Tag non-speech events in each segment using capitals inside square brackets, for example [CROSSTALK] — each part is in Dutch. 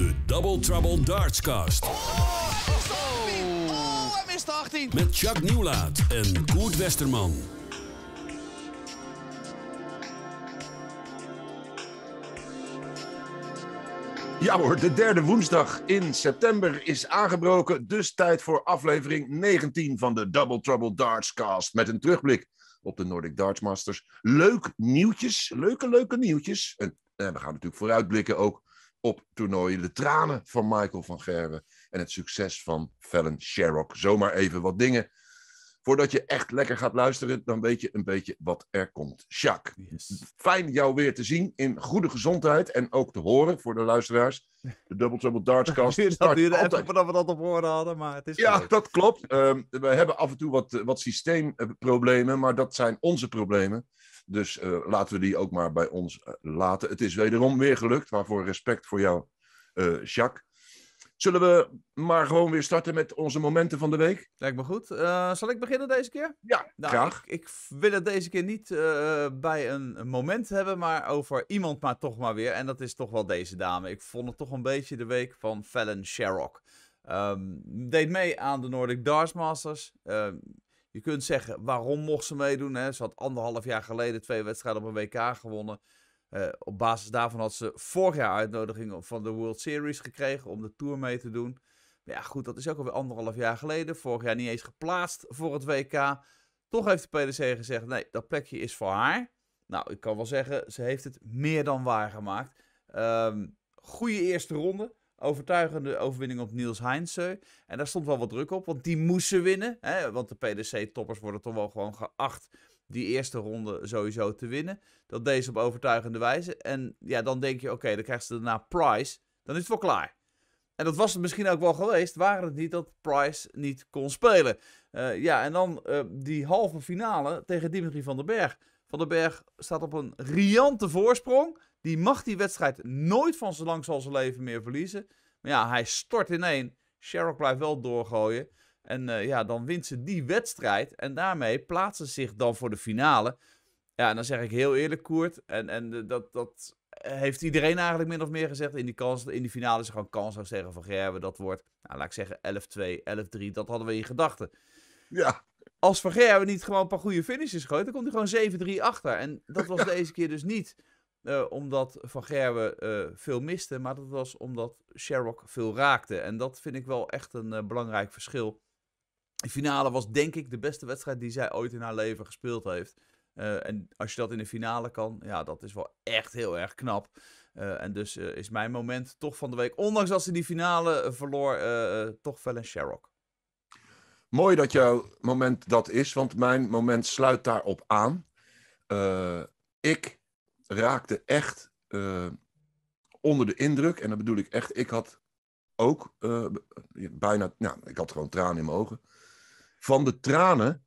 de Double Trouble Dartscast. Oh, oh, hij de 18. Met Chuck Nieuwlaat en Koert Westerman. Ja hoor, de derde woensdag in september is aangebroken. Dus tijd voor aflevering 19 van de Double Trouble Dartscast. Met een terugblik op de Nordic Darts Masters. Leuk nieuwtjes, leuke, leuke nieuwtjes. En, en we gaan natuurlijk vooruitblikken ook op toernooien. De tranen van Michael van Gerwen en het succes van Fallon Sherrock. Zomaar even wat dingen. Voordat je echt lekker gaat luisteren, dan weet je een beetje wat er komt. Jacques, yes. fijn jou weer te zien in goede gezondheid en ook te horen voor de luisteraars. De Double Trouble Dartscast. [LAUGHS] dat start duurde altijd. even we dat op horen hadden, maar het is Ja, dat klopt. Ehm, we hebben af en toe wat, wat systeemproblemen, maar dat zijn onze problemen. Dus eh, laten we die ook maar bij ons eh, laten. Het is wederom weer gelukt, waarvoor respect voor jou, eh, Jacques. Zullen we maar gewoon weer starten met onze momenten van de week? Lijkt me goed. zal ik beginnen deze keer? Ja, nou, graag. Ik, wil het deze keer niet bij een moment hebben, maar over iemand maar toch maar weer. En dat is toch wel deze dame. Ik vond het toch een beetje de week van Fallon Sherrock. Um, deed mee aan de Nordic Darts Masters. Ehm, je kunt zeggen, waarom mocht ze meedoen? Hè? Ze had anderhalf jaar geleden twee wedstrijden op een WK gewonnen. Eh, op basis daarvan had ze vorig jaar uitnodiging van de World Series gekregen om de Tour mee te doen. Maar ja, goed, dat is ook alweer anderhalf jaar geleden. Vorig jaar niet eens geplaatst voor het WK. Toch heeft de PDC gezegd, nee, dat plekje is voor haar. Nou, ik kan wel zeggen, ze heeft het meer dan waar gemaakt. Um, ehm, goede eerste ronde. Overtuigende overwinning op Niels Heinze. En daar stond wel wat druk op, want die moesten winnen. Hè? Want de PDC-toppers worden toch wel gewoon geacht die eerste ronde sowieso te winnen. Dat deze op overtuigende wijze. En ja, dan denk je, oké, dan krijgen ze daarna Price. Dan is het wel klaar. En dat was het misschien ook wel geweest, waren het niet dat Price niet kon spelen. Eh, ja, en dan eh, die halve finale tegen Dimitri van den Berg. Van den Berg staat op een riante voorsprong. Die mag die wedstrijd nooit van zo lang zal zijn leven meer verliezen. Maar ja, hij stort ineen. Sherrock blijft wel doorgooien. En eh, ja, dan wint ze die wedstrijd. En daarmee plaatsen ze zich dan voor de finale. Ja, en dan zeg ik heel eerlijk, Koert. En, en eh, dat, dat heeft iedereen eigenlijk min of meer gezegd. In die, kans, in die finale is er gewoon zou zeggen Van Gerben. Dat wordt, nou, laat ik zeggen, 11-2, 11-3. Dat hadden we in gedachten. Ja. Als Van Gerwen niet gewoon een paar goede finishes gooit, dan komt hij gewoon 7-3 achter. En dat was [LAUGHS] deze keer dus niet. Eh, omdat Van Gerwen eh, veel miste, maar dat was omdat Sherrock veel raakte. En dat vind ik wel echt een eh, belangrijk verschil. De finale was denk ik de beste wedstrijd die zij ooit in haar leven gespeeld heeft. en als je dat in de finale kan, ja, dat is wel echt heel erg knap. en dus is mijn moment toch van de week, ondanks dat ze die finale verloor, toch wel een Sherrock. Mooi dat jouw moment dat is, want mijn moment sluit daarop aan. ik raakte echt eh, onder de indruk. En dan bedoel ik echt, ik had ook eh, bijna, nou, ik had gewoon tranen in mijn ogen. Van de tranen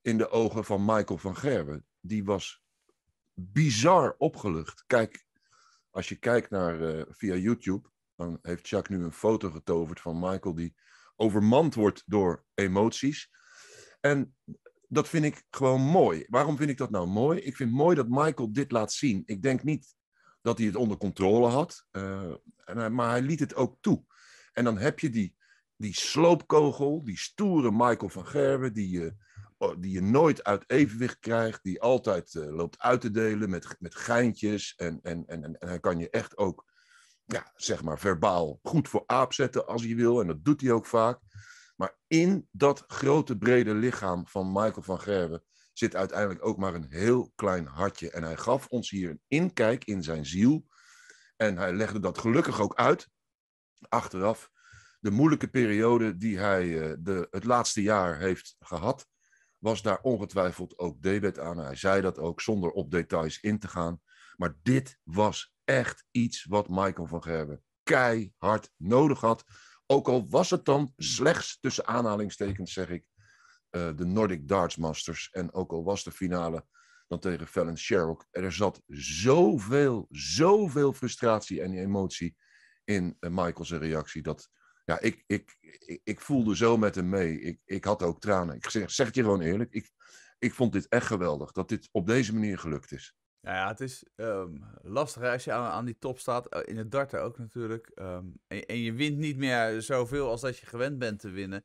in de ogen van Michael van Gerwen. Die was bizar opgelucht. Kijk, als je kijkt naar eh, via YouTube, dan heeft Jacques nu een foto getoverd van Michael die overmand wordt door emoties. En dat vind ik gewoon mooi. Waarom vind ik dat nou mooi? Ik vind mooi dat Michael dit laat zien. Ik denk niet dat hij het onder controle had, eh, en, maar hij liet het ook toe. En dan heb je die, die sloopkogel, die stoere Michael van Gerwen, die, je oh, die je nooit uit evenwicht krijgt, die altijd eh, loopt uit te delen met, met geintjes. En, en, en, en hij kan je echt ook, ja, zeg maar, verbaal goed voor aap zetten als hij wil. En dat doet hij ook vaak. Maar in dat grote brede lichaam van Michael van Gerwen zit uiteindelijk ook maar een heel klein hartje. En hij gaf ons hier een inkijk in zijn ziel. En hij legde dat gelukkig ook uit, achteraf, de moeilijke periode die hij eh, de, het laatste jaar heeft gehad, was daar ongetwijfeld ook debet aan. Hij zei dat ook zonder op details in te gaan. Maar dit was echt iets wat Michael van Gerben keihard nodig had ook al was het dan slechts tussen aanhalingstekens, zeg ik, eh, de Nordic Darts Masters. En ook al was de finale dan tegen Fallon Sherrock. Er zat zoveel, zoveel frustratie en emotie in eh, Michael's reactie. Dat ja, ik, ik, ik, ik, voelde zo met hem mee. Ik, ik had ook tranen. Ik zeg, zeg het je gewoon eerlijk. Ik, ik vond dit echt geweldig dat dit op deze manier gelukt is. Nou ja, het is um, ehm, lastiger als je aan, aan, die top staat, eh, in het darten ook natuurlijk. Ehm, en, en, je wint niet meer zoveel als dat je gewend bent te winnen.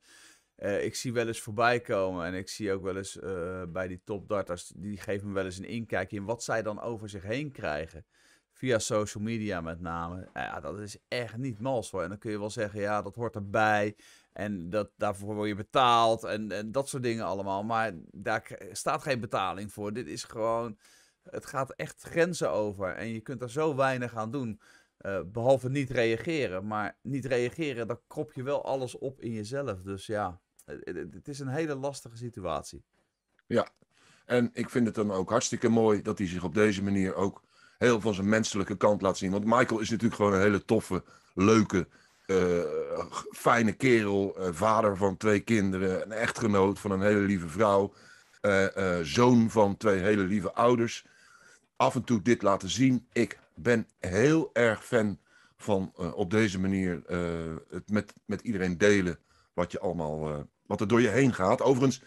Eh, ik zie wel eens voorbij komen en ik zie ook wel eens eh, bij die topdarters, die geven me wel eens een inkijkje in wat zij dan over zich heen krijgen. Via social media met name. Nou ja, dat is echt niet mals hoor. En dan kun je wel zeggen, ja, dat hoort erbij. En dat, daarvoor word je betaald en, en dat soort dingen allemaal. Maar daar staat geen betaling voor. Dit is gewoon het gaat echt grenzen over. En je kunt er zo weinig aan doen. Eh, behalve niet reageren. Maar niet reageren, dan krop je wel alles op in jezelf. Dus ja, het, is een hele lastige situatie. Ja, en ik vind het dan ook hartstikke mooi dat hij zich op deze manier ook heel van zijn menselijke kant laat zien. Want Michael is natuurlijk gewoon een hele toffe, leuke, eh, fijne kerel. Eh, vader van twee kinderen, een echtgenoot van een hele lieve vrouw. zoon van twee hele lieve ouders af en toe dit laten zien. Ik ben heel erg fan van eh, op deze manier eh, het met, met iedereen delen wat je allemaal. Eh, wat er door je heen gaat. Overigens,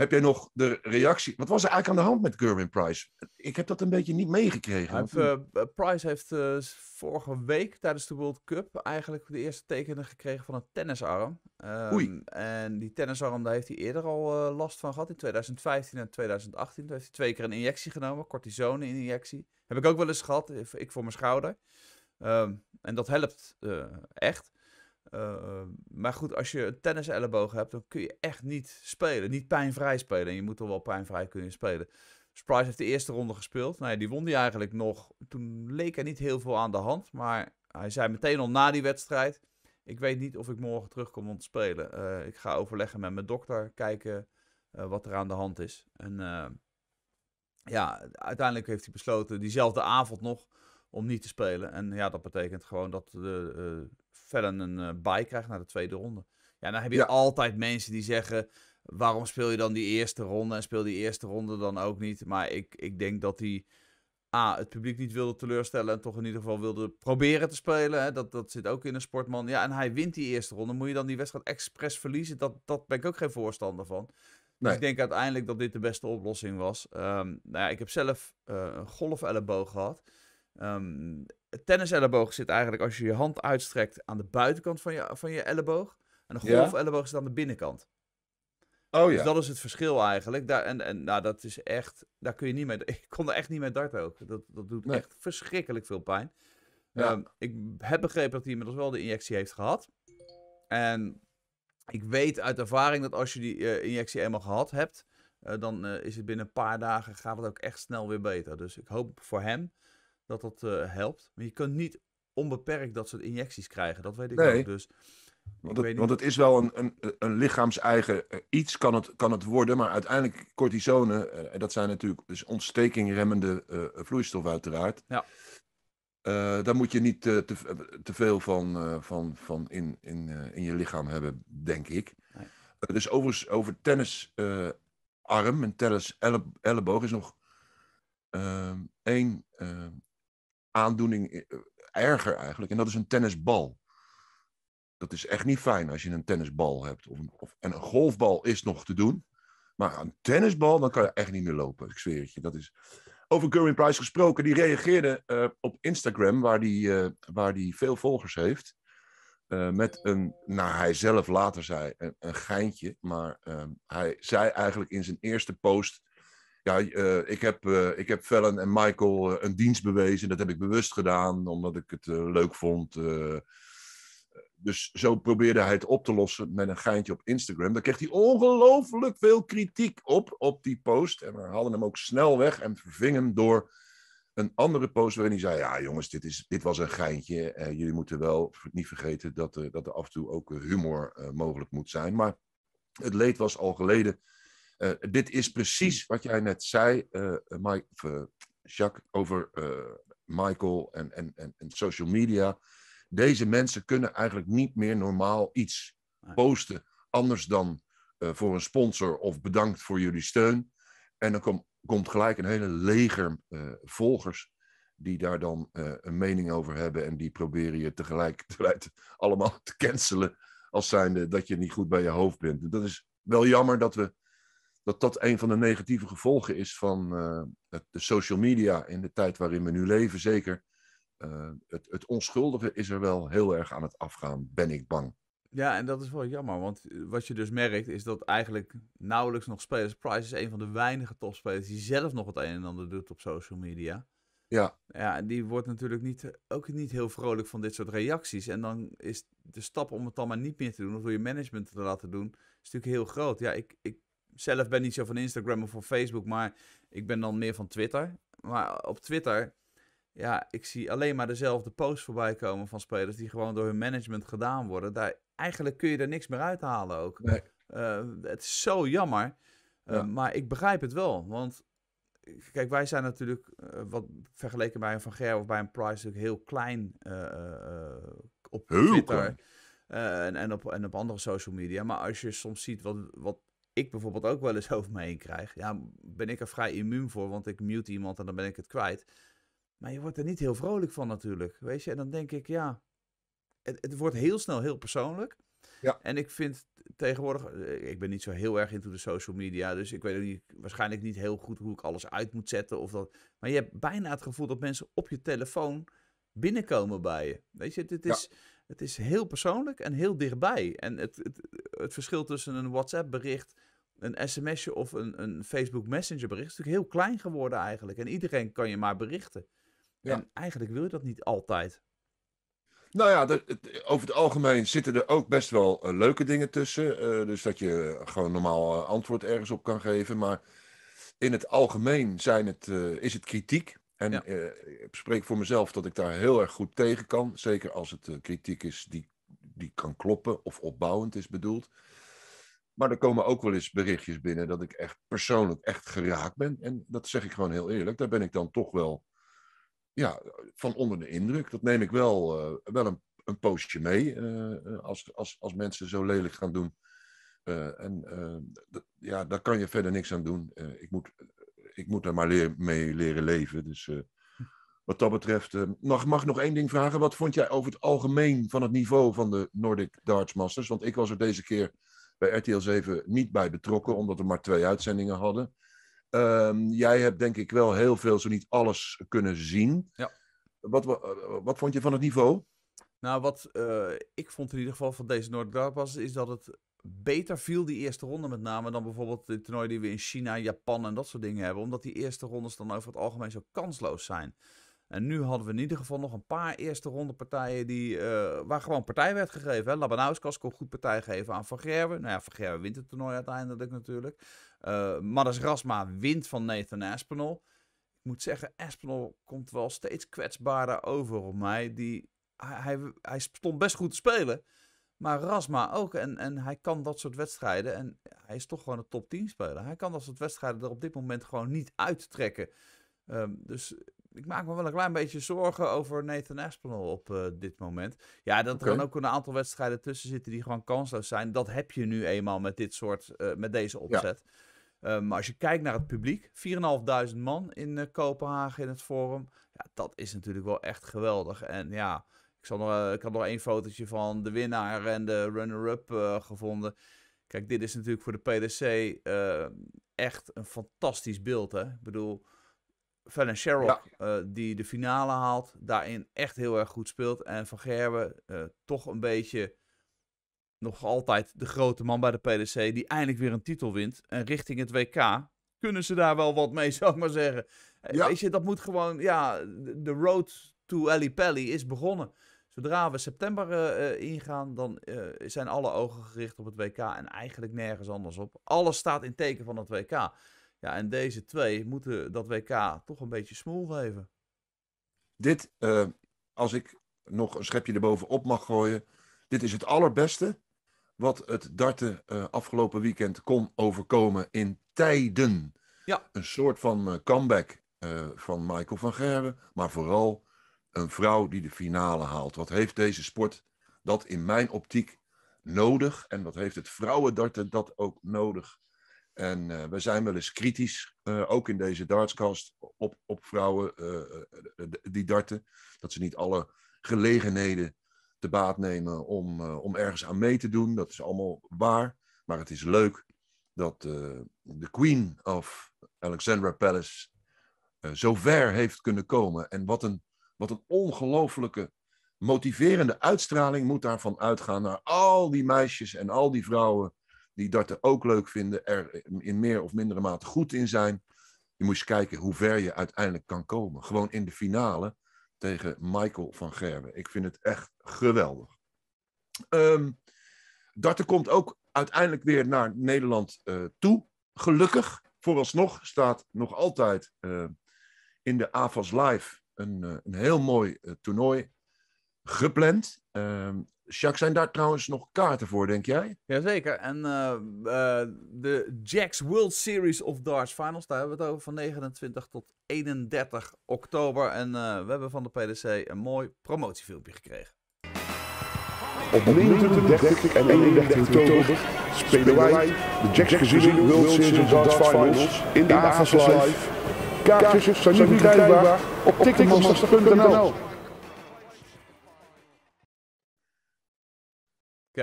heb jij nog de reactie? Wat was er eigenlijk aan de hand met Gerwin Price? Ik heb dat een beetje niet meegekregen. Heeft, eh, Price heeft eh, vorige week tijdens de World Cup eigenlijk de eerste tekenen gekregen van een tennisarm. Ehm, Oei. En die tennisarm, daar heeft hij eerder al eh, last van gehad in 2015 en 2018. Toen heeft hij twee keer een injectie genomen, cortisone-injectie. Heb ik ook wel eens gehad, ik voor mijn schouder. Ehm, en dat helpt echt. Eh, eh, maar goed, als je een tenniselleboog hebt, dan kun je echt niet spelen. Niet pijnvrij spelen. En je moet toch wel pijnvrij kunnen spelen. Sprice heeft de eerste ronde gespeeld. Nou ja, die won hij eigenlijk nog. Toen leek er niet heel veel aan de hand. Maar hij zei meteen al na die wedstrijd: Ik weet niet of ik morgen terugkom om te spelen. Eh, ik ga overleggen met mijn dokter, kijken wat er aan de hand is. En ja, uiteindelijk heeft hij besloten diezelfde avond nog om niet te spelen. En ja, dat betekent gewoon dat de verder een bij eh, bye krijgt naar de tweede ronde. Ja, dan heb je altijd mensen die zeggen: waarom speel je dan die eerste ronde en speel die eerste ronde dan ook niet? Maar ik, ik denk dat hij A, het publiek niet wilde teleurstellen en toch in ieder geval wilde proberen te spelen. Hè? Dat, dat zit ook in een sportman. Ja, en hij wint die eerste ronde. Moet je dan die wedstrijd expres verliezen? Dat, dat ben ik ook geen voorstander van. Dus nee. Dus ik denk uiteindelijk dat dit de beste oplossing was. Um, nou ja, ik heb zelf uh, een golfelleboog gehad. Ehm, tennis elleboog zit eigenlijk als je je hand uitstrekt aan de buitenkant van je, van je elleboog. En de golf elleboog zit aan de binnenkant. Oh ja. Dus dat is het verschil eigenlijk. Daar, en en nou, dat is echt, daar kun je niet mee, [LAUGHS] ik kon er echt niet mee darten ook. Dat, dat doet echt verschrikkelijk veel pijn. Ehm, ik heb begrepen dat hij inmiddels wel de injectie heeft gehad. En ik weet uit ervaring dat als je die eh, injectie eenmaal gehad hebt, eh, dan eh, is het binnen een paar dagen gaat het ook echt snel weer beter. Dus ik hoop voor hem dat dat eh, helpt. Maar je kunt niet onbeperkt dat soort injecties krijgen. Dat weet ik nee. ook. Dus, want het, want het is wel een, een, een lichaams-eigen eh, iets, kan het, kan het worden. Maar uiteindelijk cortisone, uh, dat zijn natuurlijk dus ontstekingremmende uh, vloeistof uiteraard. Ja. daar moet je niet te, te, veel van, van, van in, in, in je lichaam hebben, denk ik. Nee. dus overigens over tennisarm en tennis elleboog is nog ehm, één ehm, aandoening eh, erger eigenlijk. En dat is een tennisbal. Dat is echt niet fijn als je een tennisbal hebt. Of, of, en een golfbal is nog te doen. Maar een tennisbal, dan kan je echt niet meer lopen. Ik zweer het je. Dat is... Over Curry Price gesproken, die reageerde eh, op Instagram, waar die, eh, waar die veel volgers heeft. Uh, met een, nou hij zelf later zei, een, een geintje. Maar ehm, hij zei eigenlijk in zijn eerste post ja, eh, ik, heb, eh, ik heb Fallon en Michael eh, een dienst bewezen. Dat heb ik bewust gedaan, omdat ik het leuk vond. dus zo probeerde hij het op te lossen met een geintje op Instagram. Daar kreeg hij ongelooflijk veel kritiek op, op die post. En we hadden hem ook snel weg en vervingen hem door een andere post waarin hij zei: Ja, jongens, dit, is, dit was een geintje. Uh, jullie moeten wel niet vergeten dat, uh, dat er af en toe ook humor mogelijk moet zijn. Maar het leed was al geleden. Eh, dit is precies hmm. wat jij net zei, uh, Mike, Jacques, over Michael en, en, en, en, social media. Deze mensen kunnen eigenlijk niet meer normaal iets posten, anders dan voor een sponsor of bedankt voor jullie steun. En dan komt gelijk een hele leger volgers die daar dan een mening over hebben en die proberen je tegelijk [LAUGHS] allemaal te cancelen als zijnde dat je niet goed bij je hoofd bent. Dat is wel jammer dat we dat dat een van de negatieve gevolgen is van eh, de social media in de tijd waarin we nu leven, zeker. Eh, het, het onschuldige is er wel heel erg aan het afgaan, ben ik bang. Ja, en dat is wel jammer, want wat je dus merkt is dat eigenlijk nauwelijks nog spelers. Price is een van de weinige topspelers die zelf nog het een en ander doet op social media. Ja. Ja, die wordt natuurlijk niet, ook niet heel vrolijk van dit soort reacties. En dan is de stap om het dan maar niet meer te doen, of door je management te laten doen, is natuurlijk heel groot. Ja, ik, ik zelf ben niet zo van Instagram of van Facebook, maar ik ben dan meer van Twitter. Maar op Twitter, ja, ik zie alleen maar dezelfde posts voorbij komen van spelers die gewoon door hun management gedaan worden. Daar, eigenlijk kun je er niks meer uithalen ook. Nee. Eh, het is zo jammer. Eh, maar ik begrijp het wel. Want kijk, wij zijn natuurlijk eh, wat vergeleken bij een Van Ger of bij een Price natuurlijk heel klein op Twitter. En, en, op, en op andere social media. Maar als je soms ziet wat, wat ik bijvoorbeeld ook wel eens [LAUGHS] over me heen krijg. Ja, ben ik er vrij immuun voor, want ik mute iemand en dan ben ik het kwijt. Maar je wordt er niet heel vrolijk van natuurlijk, weet je. En dan denk ik, ja, het, het wordt heel snel heel persoonlijk. Ja. En ik vind tegenwoordig, eh, ik ben niet zo heel erg into de social media, dus ik weet niet, waarschijnlijk niet heel goed hoe ik alles uit moet zetten of dat. Maar je hebt bijna het gevoel dat mensen op je telefoon binnenkomen bij je. Weet je, het, is, het is heel persoonlijk en heel dichtbij. En het, het, het verschil tussen een WhatsApp-bericht een sms'je of een, een Facebook Messenger bericht is natuurlijk heel klein geworden eigenlijk. En iedereen kan je maar berichten. En eigenlijk wil je dat niet altijd. Nou ja, over het algemeen zitten er ook best wel eh, leuke dingen tussen. Eh, dus dat je gewoon normaal eh, antwoord ergens op kan geven. Maar in het algemeen zijn het, is het kritiek. En ik spreek voor mezelf dat ik daar heel erg goed tegen kan. Zeker als het kritiek is die, die kan kloppen of opbouwend is bedoeld. Maar er komen ook wel eens berichtjes binnen dat ik echt persoonlijk echt geraakt ben. En dat zeg ik gewoon heel eerlijk. Daar ben ik dan toch wel ja, van onder de indruk. Dat neem ik wel, eh, wel een, een poosje mee eh, eh, als, als, als mensen zo lelijk gaan doen. en ja, daar kan je verder niks aan doen. ik, moet, ik moet daar maar mee leren leven. Dus wat dat betreft. mag, mag ik nog één ding vragen? Wat vond jij over het algemeen van het niveau van de Nordic Darts Masters? Want ik was er deze keer bij RTL 7 niet bij betrokken, omdat we maar twee uitzendingen hadden. Ehm, jij hebt denk ik wel heel veel, zo niet alles kunnen zien. Ja. Wat, eh, wat, vond je van het niveau? Nou, wat eh, ik vond in ieder geval van deze Noord-Drapas is dat het beter viel die eerste ronde met name dan bijvoorbeeld de toernooi die we in China, Japan en dat soort dingen hebben. Omdat die eerste rondes dan over het algemeen zo kansloos zijn. En nu hadden we in ieder geval nog een paar eerste ronde partijen die, uh, waar gewoon partij werd gegeven. Labanauskas kon goed partij geven aan Van Gerwen. Nou ja, Van Gerwen wint het toernooi uiteindelijk natuurlijk. Uh, Rasma wint van Nathan Aspinall. Ik moet zeggen, Aspinall komt wel steeds kwetsbaarder over op mij. Die, hij, hij, stond best goed te spelen. Maar Rasma ook. En, en hij kan dat soort wedstrijden. En hij is toch gewoon een top 10 speler. Hij kan dat soort wedstrijden er op dit moment gewoon niet uittrekken. Um, ehm, dus ik maak me wel een klein beetje zorgen over Nathan Aspinall op eh, dit moment. Ja, dat er dan ook een aantal wedstrijden tussen zitten die gewoon kansloos zijn. Dat heb je nu eenmaal met dit soort, eh, met deze opzet. Eh, maar als je kijkt naar het publiek, 4.500 man in Kopenhagen in het Forum. Ja, dat is natuurlijk wel echt geweldig. En ja, ik, zal nog, ik had nog één fotootje van de winnaar en de runner-up gevonden. Kijk, dit is natuurlijk voor de PDC echt een fantastisch beeld, hè? Ik bedoel... Van Sherrock, ja. Eh, die de finale haalt, daarin echt heel erg goed speelt. En Van Gerwen eh, toch een beetje nog altijd de grote man bij de PDC, die eindelijk weer een titel wint. En richting het WK kunnen ze daar wel wat mee, [LAUGHS] zou ik maar zeggen. Eh, ja. Weet je, dat moet gewoon, ja, de road to Ali Pelli is begonnen. Zodra we september ingaan, dan zijn alle ogen gericht op het WK en eigenlijk nergens anders op. Alles staat in teken van het WK. Ja, en deze twee moeten dat WK toch een beetje smoel geven. Dit, eh, als ik nog een schepje erbovenop mag gooien. Dit is het allerbeste wat het darten eh, afgelopen weekend kon overkomen in tijden. Ja. Een soort van eh, comeback van Michael van Gerwen. Maar vooral een vrouw die de finale haalt. Wat heeft deze sport dat in mijn optiek nodig? En wat heeft het vrouwendarten dat ook nodig? En eh, we zijn wel eens kritisch, eh, ook in deze dartscast, op, op vrouwen eh, die darten. Dat ze niet alle gelegenheden te baat nemen om, om ergens aan mee te doen. Dat is allemaal waar. Maar het is leuk dat de Queen of Alexandra Palace zo ver heeft kunnen komen. En wat een, wat een ongelofelijke motiverende uitstraling moet daarvan uitgaan naar al die meisjes en al die vrouwen die darten ook leuk vinden, er in meer of mindere mate goed in zijn. Je moet eens kijken hoe ver je uiteindelijk kan komen. Gewoon in de finale tegen Michael van Gerwen. Ik vind het echt geweldig. Um, ehm, darten komt ook uiteindelijk weer naar Nederland eh, toe. Gelukkig, vooralsnog, staat nog altijd eh, in de AFAS Live een, eh, een heel mooi toernooi gepland. Ehm, Jacques, zijn daar trouwens nog kaarten voor, denk jij? Jazeker. En eh, eh, de Jack's World Series of Darts Finals, daar hebben we het over van 29 tot 31 oktober. En eh, we hebben van de PDC een mooi promotiefilmpje gekregen. Op 29 en 31 oktober spelen wij de Jack's Gezien World Series of Darts Finals in de Avas Live. Kaartjes zijn nu verkrijgbaar op ticketmaster.nl.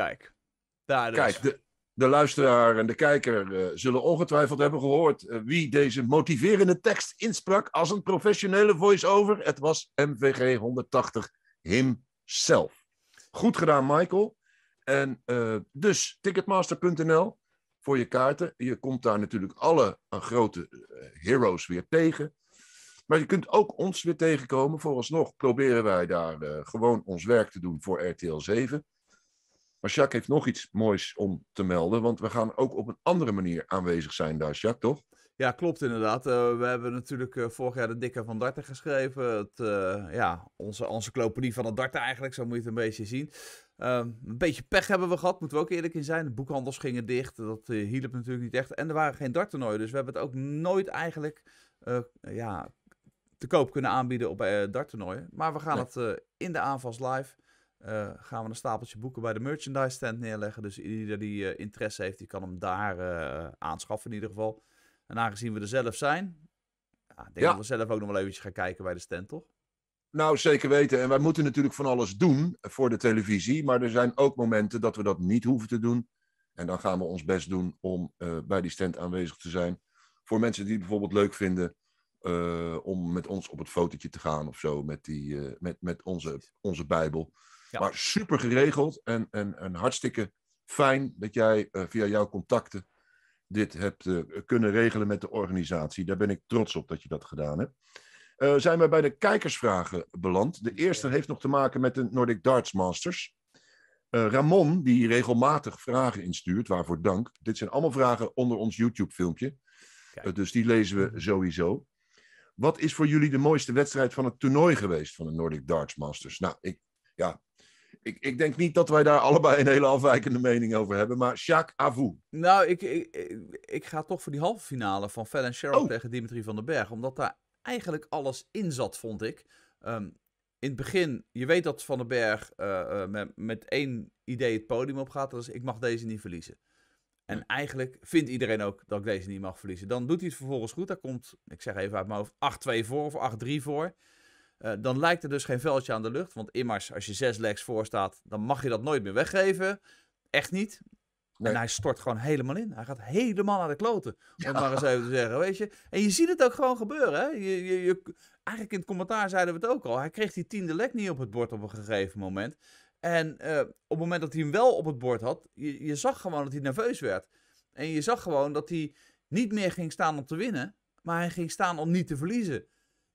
Kijk, dus. Kijk, de, de luisteraar en de kijker eh, zullen ongetwijfeld hebben gehoord eh, wie deze motiverende tekst insprak als een professionele voice-over. Het was MVG 180 himself. Goed gedaan, Michael. En eh, dus ticketmaster.nl voor je kaarten. Je komt daar natuurlijk alle grote heroes weer tegen. Maar je kunt ook ons weer tegenkomen. Vooralsnog proberen wij daar gewoon ons werk te doen voor RTL 7. Maar Jacques heeft nog iets moois om te melden, want we gaan ook op een andere manier aanwezig zijn daar, Jacques, toch? Ja, klopt inderdaad. Eh, we hebben natuurlijk eh, vorig jaar de Dikke van Darten geschreven. Het, eh, ja, onze encyclopedie van het darten eigenlijk, zo moet je het een beetje zien. Ehm, een beetje pech hebben we gehad, moeten we ook eerlijk in zijn. De boekhandels gingen dicht, dat hielp natuurlijk niet echt. En er waren geen darttoernooien, dus we hebben het ook nooit eigenlijk ja, te koop kunnen aanbieden op uh, darttoernooien. Maar we gaan het in de aanvals live eh, gaan we een stapeltje boeken bij de merchandise stand neerleggen. Dus iedereen die eh, interesse heeft, die kan hem daar eh, aanschaffen in ieder geval. En aangezien we er zelf zijn, ja, denk ik dat we zelf ook nog wel eventjes gaan kijken bij de stand, toch? Nou, zeker weten. En wij moeten natuurlijk van alles doen voor de televisie. Maar er zijn ook momenten dat we dat niet hoeven te doen. En dan gaan we ons best doen om bij die stand aanwezig te zijn. Voor mensen die het bijvoorbeeld leuk vinden om met ons op het fotootje te gaan of zo. Met, die, met, met onze, onze Bijbel. Maar super geregeld en, en, hartstikke fijn dat jij eh, via jouw contacten dit hebt eh, kunnen regelen met de organisatie. Daar ben ik trots op dat je dat gedaan hebt. Eh, zijn we bij de kijkersvragen beland. De eerste heeft nog te maken met de Nordic Darts Masters. Ramon, die regelmatig vragen instuurt, waarvoor dank. Dit zijn allemaal vragen onder ons YouTube-filmpje. dus die lezen we sowieso. Wat is voor jullie de mooiste wedstrijd van het toernooi geweest van de Nordic Darts Masters? Nou, ik, ja, ik, ik denk niet dat wij daar [LAUGHS] allebei een hele afwijkende mening over hebben. Maar Jacques Avou. Nou, ik, ik, ik, ga toch voor die halve finale van Fallon Sherrill oh. tegen Dimitri van den Berg. Omdat daar eigenlijk alles in zat, vond ik. Ehm, in het begin, je weet dat Van den Berg eh, eh, met, met één idee het podium op gaat. Dat is, ik mag deze niet verliezen. En eigenlijk vindt iedereen ook dat ik deze niet mag verliezen. Dan doet hij het vervolgens goed. Daar komt, ik zeg even uit mijn hoofd, 8-2 voor of 8-3 voor. Eh, dan lijkt er dus geen veldje aan de lucht. Want immers, als je zes legs voor staat, dan mag je dat nooit meer weggeven. Echt niet. En hij stort gewoon helemaal in. Hij gaat helemaal naar de kloten. Om maar eens even te zeggen, weet je. En je ziet het ook gewoon gebeuren. Hè? Je, je, eigenlijk in het commentaar zeiden we het ook al. Hij kreeg die tiende lek niet op het bord op een gegeven moment. En eh, op het moment dat hij hem wel op het bord had, je zag gewoon dat hij nerveus werd. En je zag gewoon dat hij niet meer ging staan om te winnen, maar hij ging staan om niet te verliezen.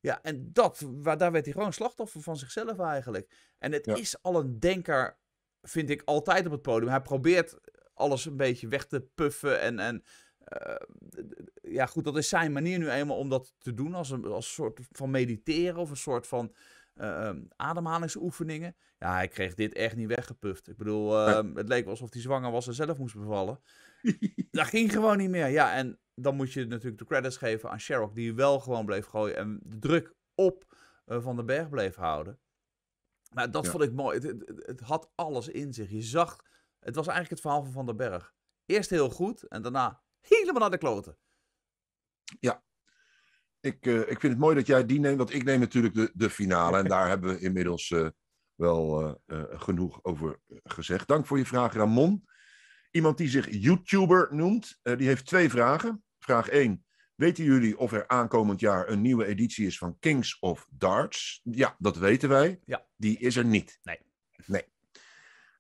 Ja, en dat, waar, daar werd hij gewoon slachtoffer van zichzelf eigenlijk. En het is al een denker, vind ik, altijd op het podium. Hij probeert alles een beetje weg te puffen en... en eh, ja, goed, dat is zijn manier nu eenmaal om dat te doen. Als een, als soort van mediteren of een soort van eh, ehm, ademhalingsoefeningen. Ja, hij kreeg dit echt niet weggepufft. Ik bedoel, ehm, het leek alsof hij zwanger was en zelf moest bevallen. dat ging gewoon niet meer. Ja, en dan moet je natuurlijk de credits geven aan Sherrock, die wel gewoon bleef gooien en de druk op eh, Van den Berg bleef houden. Maar dat vond ik mooi. Het, het, had alles in zich. Je zag, het was eigenlijk het verhaal van Van den Berg. Eerst heel goed en daarna helemaal naar de kloten. Ja. Ik, eh, ik vind het mooi dat jij die neemt, want ik neem natuurlijk de, de finale. En daar [LAUGHS] hebben we inmiddels eh, wel genoeg over gezegd. Dank voor je vraag, Ramon. Iemand die zich YouTuber noemt, eh, die heeft twee vragen. Vraag 1. Weten jullie of er aankomend jaar een nieuwe editie is van Kings of Darts? Ja, dat weten wij. Ja. Die is er niet. Nee. Nee.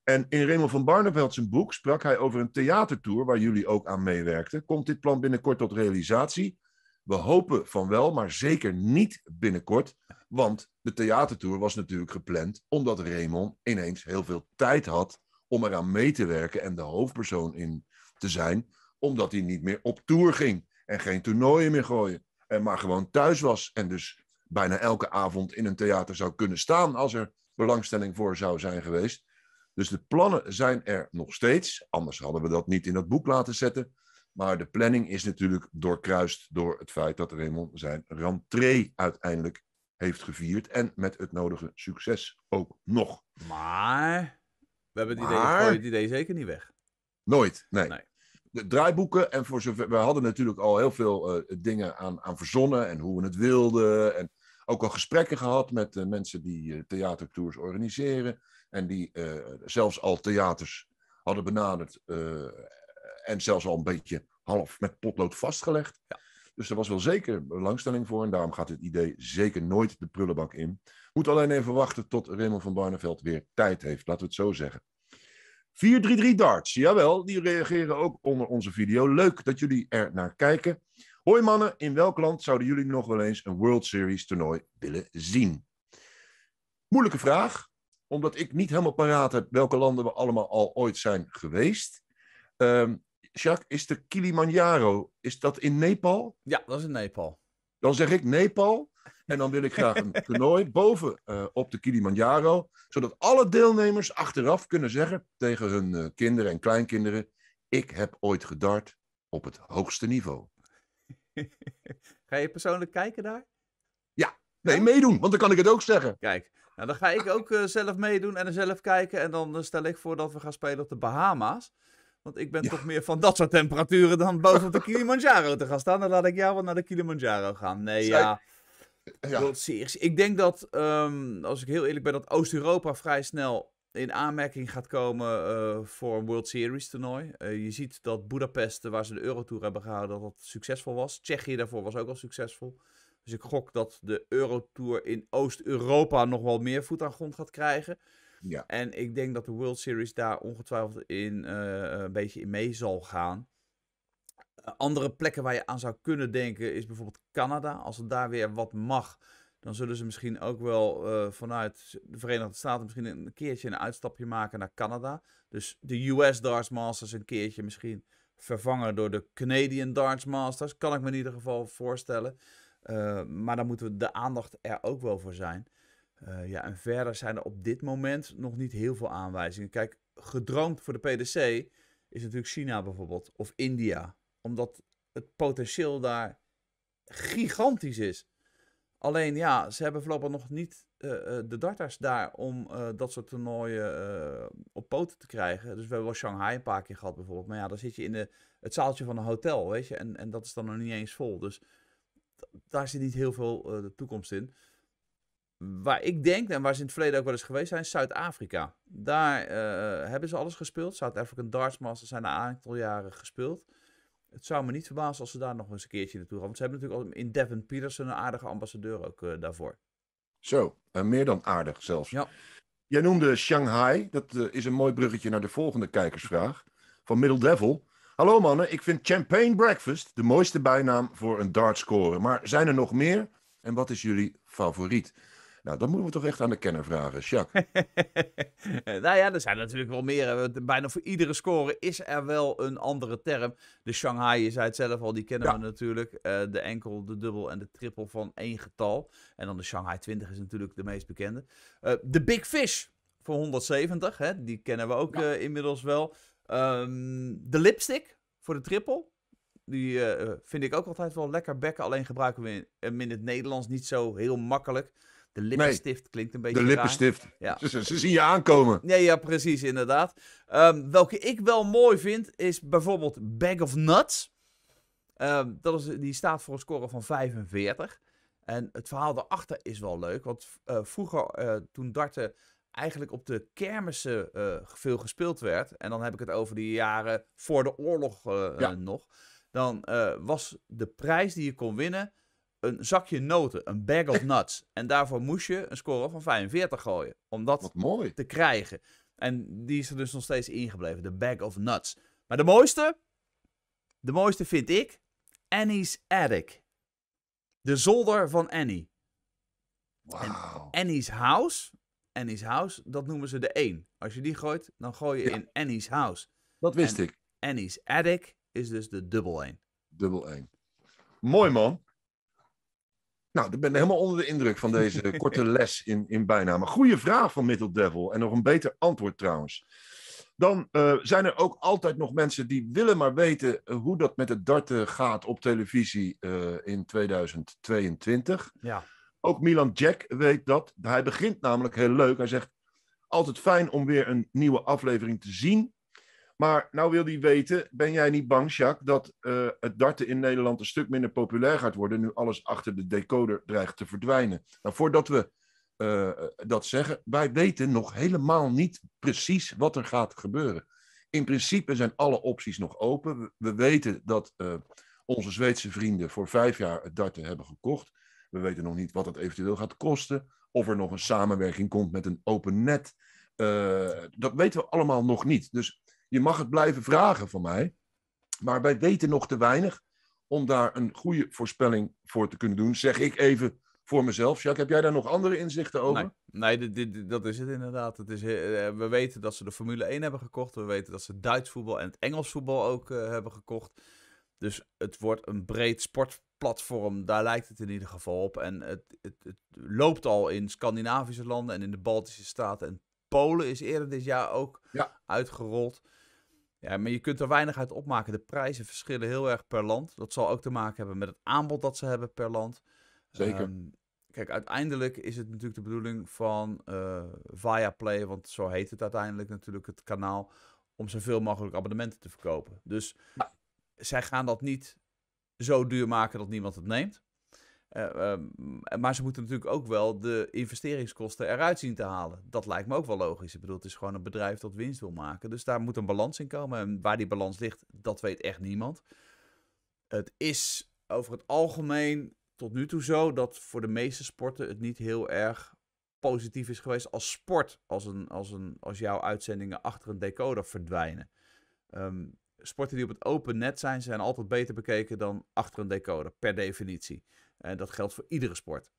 En in Raymond van Barneveld zijn boek sprak hij over een theatertour waar jullie ook aan meewerkten. Komt dit plan binnenkort tot realisatie? We hopen van wel, maar zeker niet binnenkort. Want de theatertour was natuurlijk gepland omdat Raymond ineens heel veel tijd had om eraan mee te werken en de hoofdpersoon in te zijn, omdat hij niet meer op tour ging en geen toernooien meer gooien, en maar gewoon thuis was en dus bijna elke avond in een theater zou kunnen staan als er belangstelling voor zou zijn geweest. Dus de plannen zijn er nog steeds, anders hadden we dat niet in dat boek laten zetten. Maar de planning is natuurlijk doorkruist door het feit dat Raymond zijn rentree uiteindelijk heeft gevierd. En met het nodige succes ook nog. Maar we hebben het maar... idee, idee zeker niet weg. Nooit, nee. nee. De draaiboeken, en voor zover, we hadden natuurlijk al heel veel eh, dingen aan, aan verzonnen en hoe we het wilden. En ook al gesprekken gehad met eh, mensen die eh, theatertours organiseren. En die zelfs al theaters hadden benaderd. en zelfs al een beetje half met potlood vastgelegd. Ja. Dus er was wel zeker belangstelling voor. En daarom gaat het idee zeker nooit de prullenbak in. Moet alleen even wachten tot Raymond van Barneveld weer tijd heeft, laten we het zo zeggen. 4-3-3 darts, jawel, die reageren ook onder onze video. Leuk dat jullie er naar kijken. Hoi mannen, in welk land zouden jullie nog wel eens een World Series toernooi willen zien? Moeilijke vraag, omdat ik niet helemaal paraat heb welke landen we allemaal al ooit zijn geweest. Ehm, Jacques, is de Kilimanjaro, is dat in Nepal? Ja, dat is in Nepal. Dan zeg ik Nepal. En dan wil ik graag een [LAUGHS] toernooi boven eh, op de Kilimanjaro. Zodat alle deelnemers achteraf kunnen zeggen tegen hun eh, kinderen en kleinkinderen: Ik heb ooit gedart op het hoogste niveau. [LAUGHS] Ga je persoonlijk kijken daar? Ja, nee, meedoen, want dan kan ik het ook zeggen. Kijk, nou, dan ga ik ook eh, zelf meedoen en er zelf kijken. En dan stel ik voor dat we gaan spelen op de Bahama's. Want ik ben toch meer van dat soort temperaturen dan boven op de Kilimanjaro te gaan staan. Dan laat ik jou wel naar de Kilimanjaro gaan. Nee, ja. World Series. Ik denk dat, ehm, als ik heel eerlijk ben, dat Oost-Europa vrij snel in aanmerking gaat komen eh, voor een World Series toernooi. Eh, je ziet dat Budapest, waar ze de Eurotour hebben gehouden, dat dat succesvol was. Tsjechië daarvoor was ook al succesvol. Dus ik gok dat de Eurotour in Oost-Europa nog wel meer voet aan grond gaat krijgen. Ja. En ik denk dat de World Series daar ongetwijfeld in, eh, een beetje in mee zal gaan. Eh, andere plekken waar je aan zou kunnen denken is bijvoorbeeld Canada. Als het daar weer wat mag, dan zullen ze misschien ook wel eh, vanuit de Verenigde Staten misschien een keertje een uitstapje maken naar Canada. Dus de US Darts Masters een keertje misschien vervangen door de Canadian Darts Masters. Kan ik me in ieder geval voorstellen. Eh, maar dan moeten we de aandacht er ook wel voor zijn. ja, en verder zijn er op dit moment nog niet heel veel aanwijzingen. Kijk, gedroomd voor de PDC is natuurlijk China bijvoorbeeld of India omdat het potentieel daar gigantisch is. Alleen ja, ze hebben voorlopig nog niet eh, eh, de darters daar om eh, dat soort toernooien op poten te krijgen. Dus we hebben wel Shanghai een paar keer gehad bijvoorbeeld. Maar ja, dan zit je in de, het zaaltje van een hotel, weet je. En, en dat is dan nog niet eens vol. Dus daar zit niet heel veel de toekomst in. Waar ik denk, en waar ze in het verleden ook wel eens geweest zijn, Zuid-Afrika. Daar hebben ze alles gespeeld. South African Darts Masters zijn een aantal jaren gespeeld. Het zou me niet verbazen als ze daar nog eens een keertje naartoe gaan. Want ze hebben natuurlijk al in Devin Peterson een aardige ambassadeur ook eh, daarvoor. Zo, eh, meer dan aardig zelfs. Ja. Jij noemde Shanghai. Dat eh, is een mooi bruggetje naar de volgende kijkersvraag van Middle Devil. Hallo mannen, ik vind Champagne Breakfast de mooiste bijnaam voor een dartscore. Maar zijn er nog meer? En wat is jullie favoriet? Nou, dat moeten we toch echt aan de kenner vragen, Jacques. [LAUGHS] nou ja, er zijn natuurlijk wel meer. Bijna voor iedere score is er wel een andere term. De Shanghai, je zei het zelf al, die kennen we natuurlijk. Eh, de enkel, de dubbel en de triple van één getal. En dan de Shanghai 20 is natuurlijk de meest bekende. Uh, de Big Fish voor 170, hè? die kennen we ook eh, inmiddels wel. Ehm, de Lipstick voor de triple. Die vind ik ook altijd wel lekker bekken. Alleen gebruiken we hem in het Nederlands niet zo heel makkelijk. De lippenstift klinkt een beetje. De lippenstift. Ja. [LAUGHS] Ze, zien je aankomen. Nee, ja, precies, inderdaad. Ehm, welke ik wel mooi vind is bijvoorbeeld Bag of Nuts. Ehm, dat is, die staat voor een score van 45. En het verhaal daarachter is wel leuk. Want eh, vroeger, eh, toen darten eigenlijk op de kermissen eh, veel gespeeld werd. En dan heb ik het over die jaren voor de oorlog nog. Dan was de prijs die je kon winnen een zakje noten, een bag of nuts. en daarvoor moest je een score van 45 gooien. Om dat mooi. te krijgen. En die is er dus nog steeds ingebleven, de bag of nuts. Maar de mooiste, de mooiste vind ik Annie's Attic. De zolder van Annie. Wow. Annie's House, Annie's House, dat noemen ze de 1. Als je die gooit, dan gooi je in Annie's House. Dat wist ik. Annie's Attic is dus de dubbel 1. Dubbel 1. Mooi man. Nou, ik ben helemaal onder de indruk van deze [LAUGHS] korte les in, in bijnamen. Goede vraag van Middle Devil. En nog een beter antwoord trouwens. Dan eh, zijn er ook altijd nog mensen die willen maar weten eh, hoe dat met het darten gaat op televisie eh, in 2022. Ja. Ook Milan Jack weet dat. Hij begint namelijk heel leuk. Hij zegt: Altijd fijn om weer een nieuwe aflevering te zien. Maar nou wil hij weten, ben jij niet bang, Jacques, dat eh, het darten in Nederland een stuk minder populair gaat worden nu alles achter de decoder dreigt te verdwijnen? Nou, voordat we eh, dat zeggen, wij weten nog helemaal niet precies wat er gaat gebeuren. In principe zijn alle opties nog open. We, weten dat eh, onze Zweedse vrienden voor vijf jaar het darten hebben gekocht. We weten nog niet wat het eventueel gaat kosten. Of er nog een samenwerking komt met een open net. dat weten we allemaal nog niet. Dus je mag het blijven vragen van mij. Maar wij weten nog te weinig om daar een goede voorspelling voor te kunnen doen. Zeg ik even voor mezelf. Jacques, heb jij daar nog andere inzichten over? Nee, dit, dat is het inderdaad. Het is, eh, eh, we weten dat ze de Formule 1 hebben gekocht. We weten dat ze Duits voetbal en het Engels voetbal ook eh, hebben gekocht. Dus het wordt een breed sportplatform. Daar lijkt het in ieder geval op. En het, het, loopt al in Scandinavische landen en in de Baltische Staten. En Polen is eerder dit jaar ook uitgerold. Ja, maar je kunt er weinig uit opmaken. De prijzen verschillen heel erg per land. Dat zal ook te maken hebben met het aanbod dat ze hebben per land. Zeker. Ehm, kijk, uiteindelijk is het natuurlijk de bedoeling van uh, eh, Play, want zo heet het uiteindelijk natuurlijk het kanaal, om zoveel mogelijk abonnementen te verkopen. Dus zij gaan dat niet zo duur maken dat niemand het neemt. Eh, ehm, maar ze moeten natuurlijk ook wel de investeringskosten eruit zien te halen. Dat lijkt me ook wel logisch. Ik bedoel, het is gewoon een bedrijf dat winst wil maken. Dus daar moet een balans in komen. En waar die balans ligt, dat weet echt niemand. Het is over het algemeen tot nu toe zo dat voor de meeste sporten het niet heel erg positief is geweest als sport. Als, een, als, een, als jouw uitzendingen achter een decoder verdwijnen. Ehm, sporten die op het open net zijn, zijn altijd beter bekeken dan achter een decoder, per definitie. En eh, dat geldt voor iedere sport.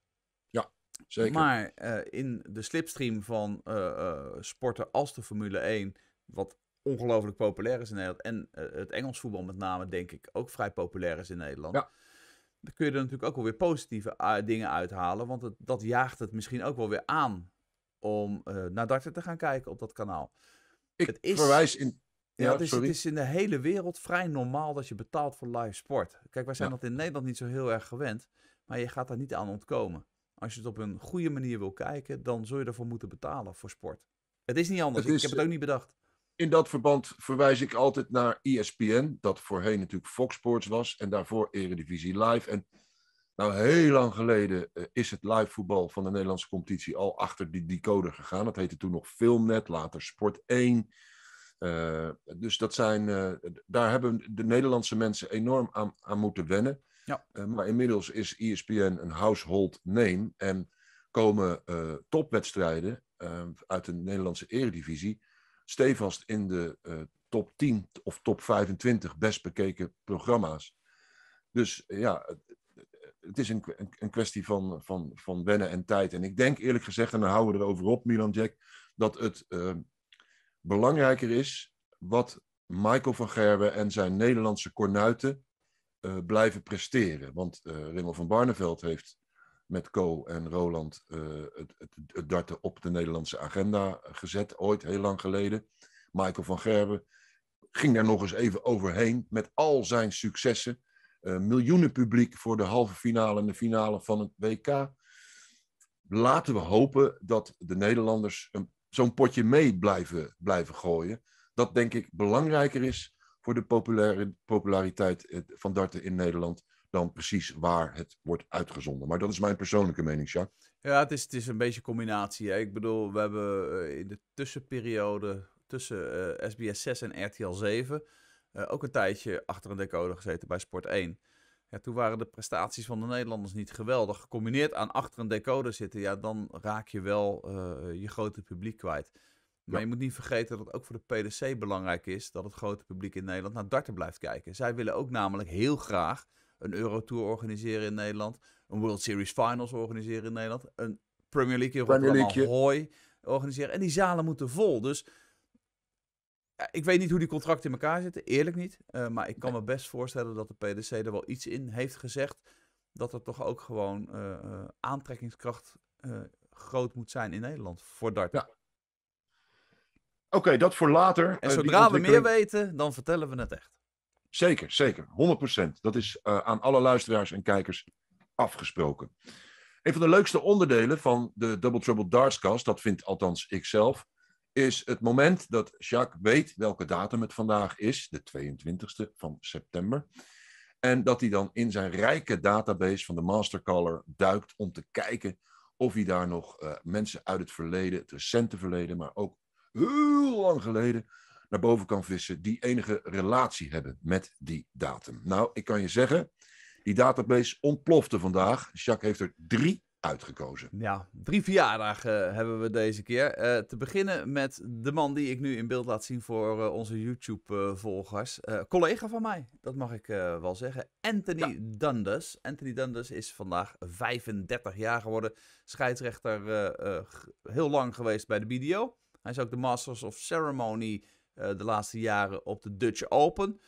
Ja, zeker. Maar eh, in de slipstream van eh, sporten als de Formule 1, wat ongelooflijk populair is in Nederland, en het Engels voetbal met name, denk ik, ook vrij populair is in Nederland. Ja. Dan kun je er natuurlijk ook wel weer positieve dingen uithalen, want dat jaagt het misschien ook wel weer aan om naar darten te gaan kijken op dat kanaal. Ik het is... verwijs in, ja, het is, in de hele wereld vrij normaal dat je betaalt voor live sport. Kijk, wij zijn dat in Nederland niet zo heel erg gewend maar je gaat daar niet aan ontkomen. Als je het op een goede manier wil kijken, dan zul je ervoor moeten betalen voor sport. Het is niet anders, ik heb het ook niet bedacht. In dat verband verwijs ik altijd naar ESPN, dat voorheen natuurlijk Fox Sports was en daarvoor Eredivisie Live. En nou, heel lang geleden eh, is het live voetbal van de Nederlandse competitie al achter die decoder gegaan. Dat heette toen nog Filmnet, later Sport 1. Eh, dus dat zijn, eh, daar hebben de Nederlandse mensen enorm aan, aan moeten wennen. Ja. Eh, maar inmiddels is ESPN een household name en komen eh, topwedstrijden eh, uit de Nederlandse eredivisie stevast in de top 10 of top 25 best bekeken programma's. Dus ja, het is een, een, kwestie van, van, van wennen en tijd. En ik denk eerlijk gezegd, en dan houden we erover op, Milan Jack, dat het ehm, belangrijker is wat Michael van Gerwen en zijn Nederlandse kornuiten eh, blijven presteren. Want uh, eh, Rimmel van Barneveld heeft met Co en Roland eh, het, het, het, darten op de Nederlandse agenda gezet, ooit heel lang geleden. Michael van Gerben ging daar nog eens even overheen met al zijn successen. miljoenen publiek voor de halve finale en de finale van het WK. Laten we hopen dat de Nederlanders zo'n potje mee blijven, blijven gooien. Dat denk ik belangrijker is voor de populariteit eh, van darten in Nederland dan precies waar het wordt uitgezonden. Maar dat is mijn persoonlijke mening, ja. Ja, het is, het is een beetje een combinatie. Hè. Ik bedoel, we hebben eh, in de tussenperiode tussen SBS eh, 6 en RTL 7 ook een tijdje achter een decoder gezeten bij Sport 1. Ja, toen waren de prestaties van de Nederlanders niet geweldig. Gecombineerd aan achter een decoder zitten, ja, dan raak je wel je grote publiek kwijt. Maar je moet niet vergeten dat het ook voor de PDC belangrijk is dat het grote publiek in Nederland naar darten blijft kijken. Zij willen ook namelijk heel graag een Eurotour organiseren in Nederland, een World Series Finals organiseren in Nederland, een Premier League in Rotterdam Hooi organiseren. En die zalen moeten vol. Dus ja, ik weet niet hoe die contracten in elkaar zitten, eerlijk niet. Eh, maar ik kan me best voorstellen dat de PDC er wel iets in heeft gezegd. Dat er toch ook gewoon eh, eh, aantrekkingskracht groot moet zijn in Nederland voor darten. Oké, dat voor later. En eh, zodra we meer weten, dan vertellen we het echt. Zeker, zeker. 100%. Dat is eh, aan alle luisteraars en kijkers afgesproken. Een van de leukste onderdelen van de Double Trouble Dartscast, dat vindt althans ik zelf, is het moment dat Jacques weet welke datum het vandaag is, de 22e van september. En dat hij dan in zijn rijke database van de Mastercaller duikt om te kijken of hij daar nog eh, mensen uit het verleden, het recente verleden, maar ook heel lang geleden naar boven kan vissen die enige relatie hebben met die datum. Nou, ik kan je zeggen, die database ontplofte vandaag. Jacques heeft er drie uitgekozen. Ja, drie verjaardagen eh, hebben we deze keer. Eh, te beginnen met de man die ik nu in beeld laat zien voor eh, onze YouTube-volgers. collega van mij, dat mag ik wel zeggen. Anthony ja. Dundas. Anthony Dundas is vandaag 35 jaar geworden. Scheidsrechter heel lang geweest bij de BDO. Hij is ook de Masters of Ceremony eh, de laatste jaren op de Dutch Open.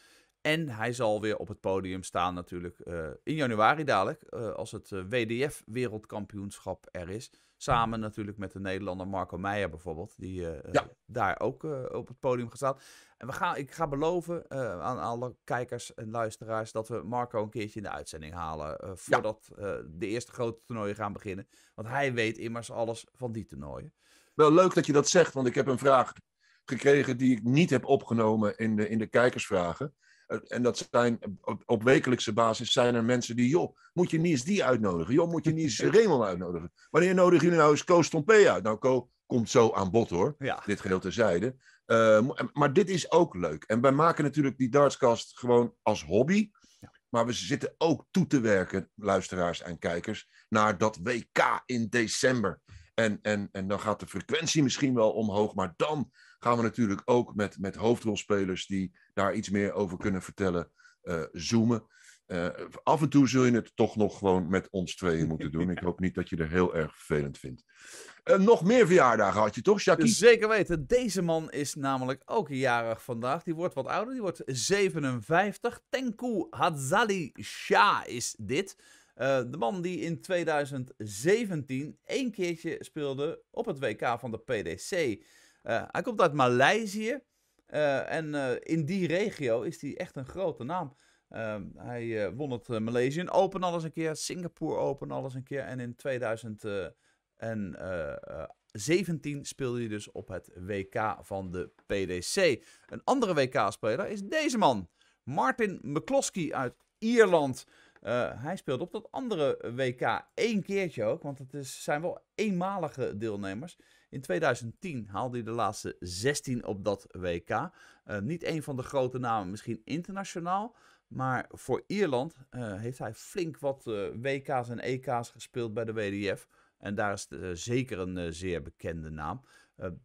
En hij zal weer op het podium staan natuurlijk eh, in januari dadelijk, eh, als het WDF wereldkampioenschap er is. Samen natuurlijk met de Nederlander Marco Meijer bijvoorbeeld, die daar ook op het podium gaat staan. En we gaan, ik ga beloven aan alle kijkers en luisteraars dat we Marco een keertje in de uitzending halen. voordat de eerste grote toernooien gaan beginnen. Want hij weet immers alles van die toernooien. Wel leuk dat je dat zegt, want ik heb een vraag gekregen die ik niet heb opgenomen in de, in de kijkersvragen. Eh, en dat zijn op, wekelijkse basis zijn er mensen die, joh, moet je niet eens die uitnodigen? Joh, moet je niet eens [LAUGHS] Remel uitnodigen? Wanneer nodigen jullie nou eens Co Stompe uit? Nou, Co komt zo aan bod hoor, dit geheel terzijde. Uh, maar dit is ook leuk. En wij maken natuurlijk die dartscast gewoon als hobby. Maar we zitten ook toe te werken, luisteraars en kijkers, naar dat WK in december. En, en, en dan gaat de frequentie misschien wel omhoog. Maar dan gaan we natuurlijk ook met, met hoofdrolspelers die daar iets meer over kunnen vertellen, eh, zoomen. Eh, af en toe zul je het toch nog gewoon met ons tweeën moeten doen. Ik hoop niet dat je er heel erg vervelend vindt. Uh, nog meer verjaardagen had je toch, Jackie? Zeker weten. Deze man is namelijk ook jarig vandaag. Die wordt wat ouder. Die wordt 57. Tenku Hazali Shah is dit. Eh, de man die in 2017 één keertje speelde op het WK van de PDC. Eh, hij komt uit Maleisië. Eh, en in die regio is hij echt een grote naam. Ehm, hij won het Malaysian Open al eens een keer, Singapore Open al eens een keer. En in 2017 speelde hij dus op het WK van de PDC. Een andere WK-speler is deze man, Martin McCloskey uit Ierland. Eh, hij speelde op dat andere WK één keertje ook, want het is, zijn wel eenmalige deelnemers. In 2010 haalde hij de laatste 16 op dat WK. Eh, niet een van de grote namen, misschien internationaal. Maar voor Ierland eh, heeft hij flink wat WK's en EK's gespeeld bij de WDF. En daar is zeker een zeer bekende naam.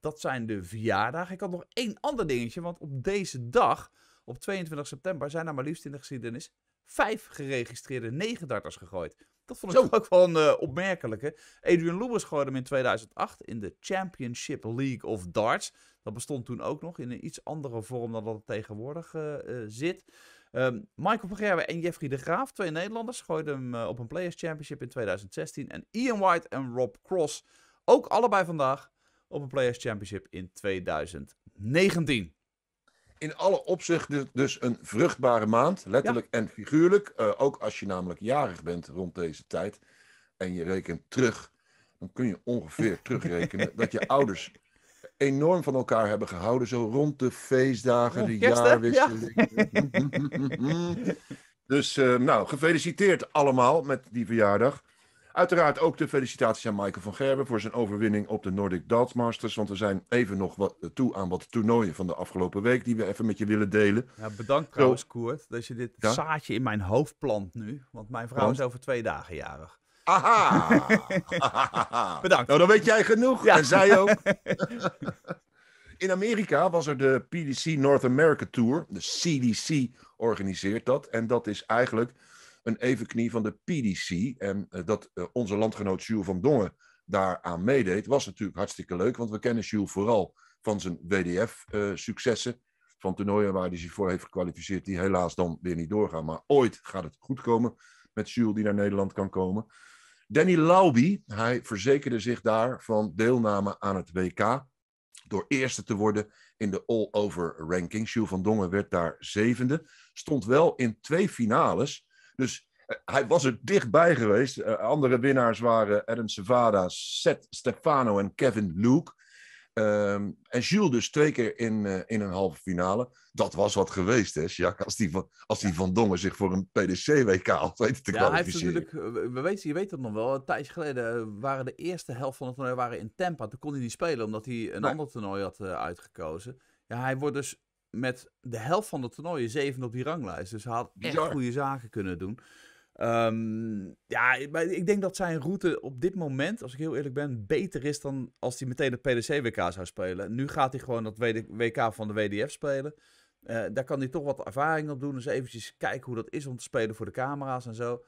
dat zijn de verjaardagen. Ik had nog één ander dingetje, want op deze dag, op 22 september, zijn er maar liefst in de geschiedenis vijf geregistreerde negendarters gegooid. Dat vond ik ook wel een eh, opmerkelijke. Adrian Lewis gooide hem in 2008 in de Championship League of Darts. Dat bestond toen ook nog in een iets andere vorm dan dat het tegenwoordig eh, eh, zit. Um, Michael Vergerwe en Jeffrey de Graaf, twee Nederlanders, gooiden hem op een Players Championship in 2016. En Ian White en Rob Cross, ook allebei vandaag, op een Players Championship in 2019 in alle opzichten dus een vruchtbare maand, letterlijk en figuurlijk. Eh, ook als je namelijk jarig bent rond deze tijd en je rekent terug, dan kun je ongeveer [LAUGHS] terugrekenen dat je ouders enorm van elkaar hebben gehouden, zo rond de feestdagen, de jaarwisseling. [LAUGHS] dus eh, nou, gefeliciteerd allemaal met die verjaardag. Uiteraard ook de felicitaties aan Michael van Gerben voor zijn overwinning op de Nordic Dance Masters. Want we zijn even nog wat eh, toe aan wat toernooien van de afgelopen week die we even met je willen delen. Ja, bedankt trouwens, Koert, dat je dit zaadje in mijn hoofd plant nu. Want mijn vrouw is over twee dagen jarig. Aha! [LAUGHS] bedankt. Nou, dan weet jij genoeg. En zij ook. [LAUGHS] in Amerika was er de PDC North America Tour. De CDC organiseert dat. En dat is eigenlijk een evenknie van de PDC. En eh, dat eh, onze landgenoot Jules van Dongen daaraan meedeed, was natuurlijk hartstikke leuk. Want we kennen Jules vooral van zijn WDF-successen. Eh, van toernooien waar hij zich voor heeft gekwalificeerd, die helaas dan weer niet doorgaan. Maar ooit gaat het goed komen met Jules die naar Nederland kan komen. Danny Lauby, hij verzekerde zich daar van deelname aan het WK door eerste te worden in de all-over ranking. Jules van Dongen werd daar zevende. Stond wel in twee finales dus eh, hij was er dichtbij geweest. Eh, andere winnaars waren Adam Cevada, Seth Stefano en Kevin Luke. Ehm, en Jules dus twee keer in, eh, in een halve finale. Dat was wat geweest, hè, Jacques? Als die, van, als die Van Dongen zich voor een PDC-WK had weten te ja, kwalificeren. Hij heeft natuurlijk, we weten, je weet dat nog wel. Een tijdje geleden waren de eerste helft van het toernooi waren in Tampa. Toen kon hij niet spelen, omdat hij een ander toernooi had uitgekozen. Ja, hij wordt dus met de helft van de toernooien zeven op die ranglijst. Dus hij had echt Bizar. goede zaken kunnen doen. Um, ja, ik denk dat zijn route op dit moment, als ik heel eerlijk ben, beter is dan als hij meteen het PDC-WK zou spelen. Nu gaat hij gewoon dat WK van de WDF spelen. Uh, daar kan hij toch wat ervaring op doen. Dus eventjes kijken hoe dat is om te spelen voor de camera's en zo.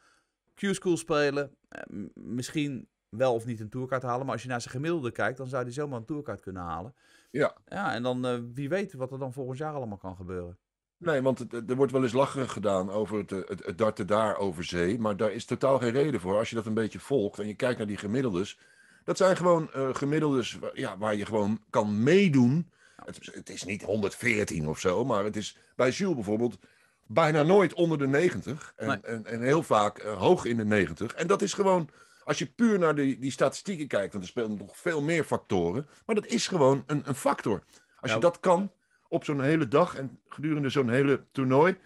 Q-School spelen. Eh, misschien wel of niet een tourkaart halen. Maar als je naar zijn gemiddelde kijkt, dan zou hij zomaar een tourkaart kunnen halen. Ja. Ja, en dan eh, wie weet wat er dan volgend jaar allemaal kan gebeuren. Nee, want er wordt wel eens lacherig gedaan over het, het, darten daar over zee. Maar daar is totaal geen reden voor. Als je dat een beetje volgt en je kijkt naar die gemiddeldes. Dat zijn gewoon uh, gemiddeldes ja, waar je gewoon kan meedoen. Het, is niet 114 of zo, maar het is bij Jules bijvoorbeeld bijna nooit onder de 90. En, en, en heel vaak eh, hoog in de 90. En dat is gewoon als je puur naar die, die statistieken kijkt, want er spelen nog veel meer factoren. Maar dat is gewoon een, een factor. Als je nou, dat kan op zo'n hele dag en gedurende zo'n hele toernooi.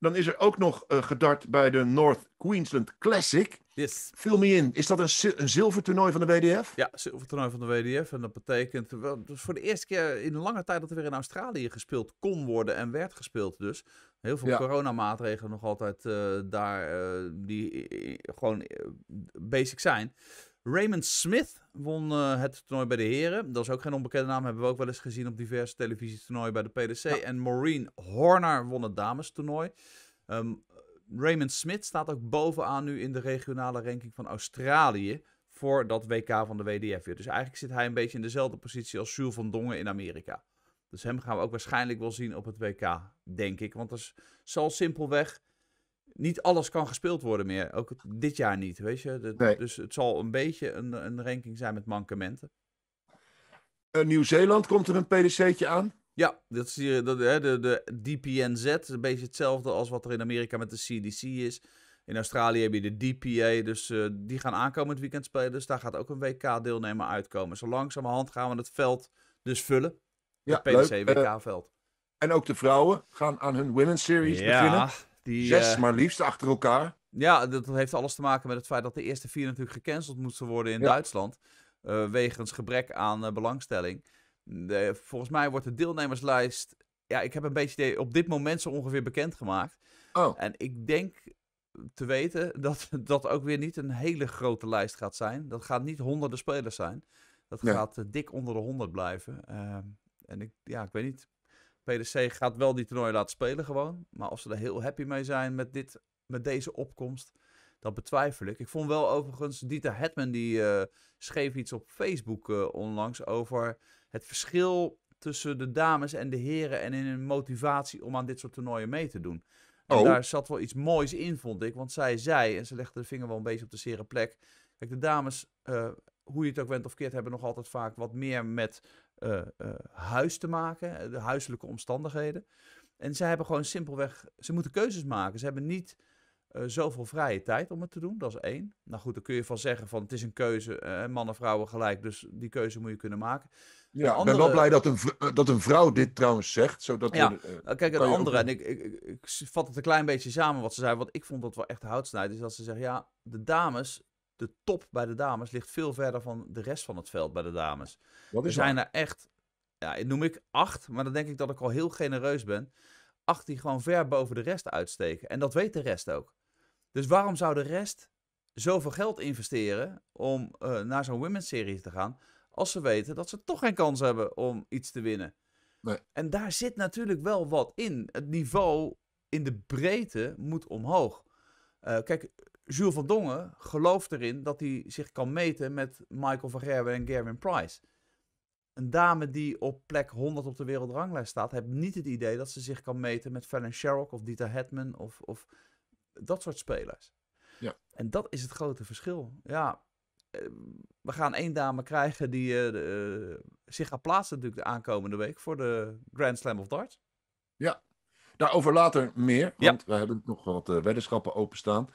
Dan is er ook nog eh, gedart bij de North Queensland Classic. Yes. Vul me in, is dat een, zilver toernooi zilvertoernooi van de WDF? Ja, zilvertoernooi van de WDF. En dat betekent wel, dus voor de eerste keer in lange tijd dat er weer in Australië gespeeld kon worden en werd gespeeld dus. Heel veel coronamaatregelen nog altijd eh, daar, eh, die gewoon eh, basic zijn. Raymond Smith won het toernooi bij de heren. Dat is ook geen onbekende naam, hebben we ook wel eens gezien op diverse televisietoernooien bij de PDC. En Maureen Horner won het damestoernooi. Um, ehm, Raymond Smith staat ook bovenaan nu in de regionale ranking van Australië voor dat WK van de WDF Dus eigenlijk zit hij een beetje in dezelfde positie als Jules van Dongen in Amerika. Dus hem gaan we ook waarschijnlijk wel zien op het WK, denk ik. Want er zal simpelweg niet alles kan gespeeld worden meer. Ook dit jaar niet, weet je. Dus het zal een beetje een, een ranking zijn met mankementen. Uh, Nieuw-Zeeland, komt er een PDC'tje aan? Ja, dat is hier, dat, hè, de, de DPNZ. Een beetje hetzelfde als wat er in Amerika met de CDC is. In Australië heb je de DPA, dus eh, die gaan aankomen het weekend spelen. Dus daar gaat ook een WK-deelnemer uitkomen. Zo langzamerhand gaan we het veld dus vullen. Ja, het PDC-WK-veld. Eh, en ook de vrouwen gaan aan hun Women's Series beginnen. Die, Zes eh, maar liefst achter elkaar. Ja, dat heeft alles te maken met het feit dat de eerste vier natuurlijk gecanceld moesten worden in Duitsland. Eh, wegens gebrek aan belangstelling. De, volgens mij wordt de deelnemerslijst. Ja, ik heb een beetje idee, op dit moment zo ongeveer bekendgemaakt. Oh. En ik denk te weten dat [LAUGHS] dat ook weer niet een hele grote lijst gaat zijn. Dat gaat niet honderden spelers zijn. Dat gaat dik onder de honderd blijven. Ehm, en ik, ja, ik weet niet. PDC gaat wel die toernooi laten spelen gewoon. Maar of ze er heel happy mee zijn met, dit, met deze opkomst, dat betwijfel ik. Ik vond wel overigens, Dieter Hetman die eh, schreef iets op Facebook eh, onlangs over het verschil tussen de dames en de heren en in hun motivatie om aan dit soort toernooien mee te doen. En oh. daar zat wel iets moois in, vond ik. Want zij zei, en ze legde de vinger wel een beetje op de zere plek. Kijk, de dames, eh, hoe je het ook bent of keert, hebben nog altijd vaak wat meer met eh, eh, huis te maken, eh, de huiselijke omstandigheden. En zij hebben gewoon simpelweg, ze moeten keuzes maken. Ze hebben niet zoveel vrije tijd om het te doen, dat is één. Nou goed, dan kun je van zeggen van het is een keuze, mannen vrouwen gelijk, dus die keuze moet je kunnen maken. Ja, ik ben wel blij dat een, dat een vrouw dit trouwens zegt. Zodat ja, kijk, de andere, en ik, ik, ik, vat het een klein beetje samen wat ze zei, want ik vond dat wel echt houtsnijd, is dat ze zeggen, ja, de dames de top bij de dames ligt veel verder van de rest van het veld bij de dames. We er zijn er echt, ja, noem ik acht, maar dan denk ik dat ik al heel genereus ben. Acht die gewoon ver boven de rest uitsteken. En dat weet de rest ook. Dus waarom zou de rest zoveel geld investeren om eh, naar zo'n women's series te gaan, als ze weten dat ze toch geen kans hebben om iets te winnen? Nee. En daar zit natuurlijk wel wat in. Het niveau in de breedte moet omhoog. Eh, kijk, Jules van Dongen gelooft erin dat hij zich kan meten met Michael van Gerwen en Gerwin Price. Een dame die op plek 100 op de wereldranglijst staat, heeft niet het idee dat ze zich kan meten met Fallon Sherrock of Dieter Hetman of, of dat soort spelers. Ja. En dat is het grote verschil. Ja, eh, we gaan één dame krijgen die eh, eh, zich gaat plaatsen natuurlijk de aankomende week voor de Grand Slam of Darts. Ja, daarover nou, later meer, want ja. we hebben nog wat uh, weddenschappen openstaan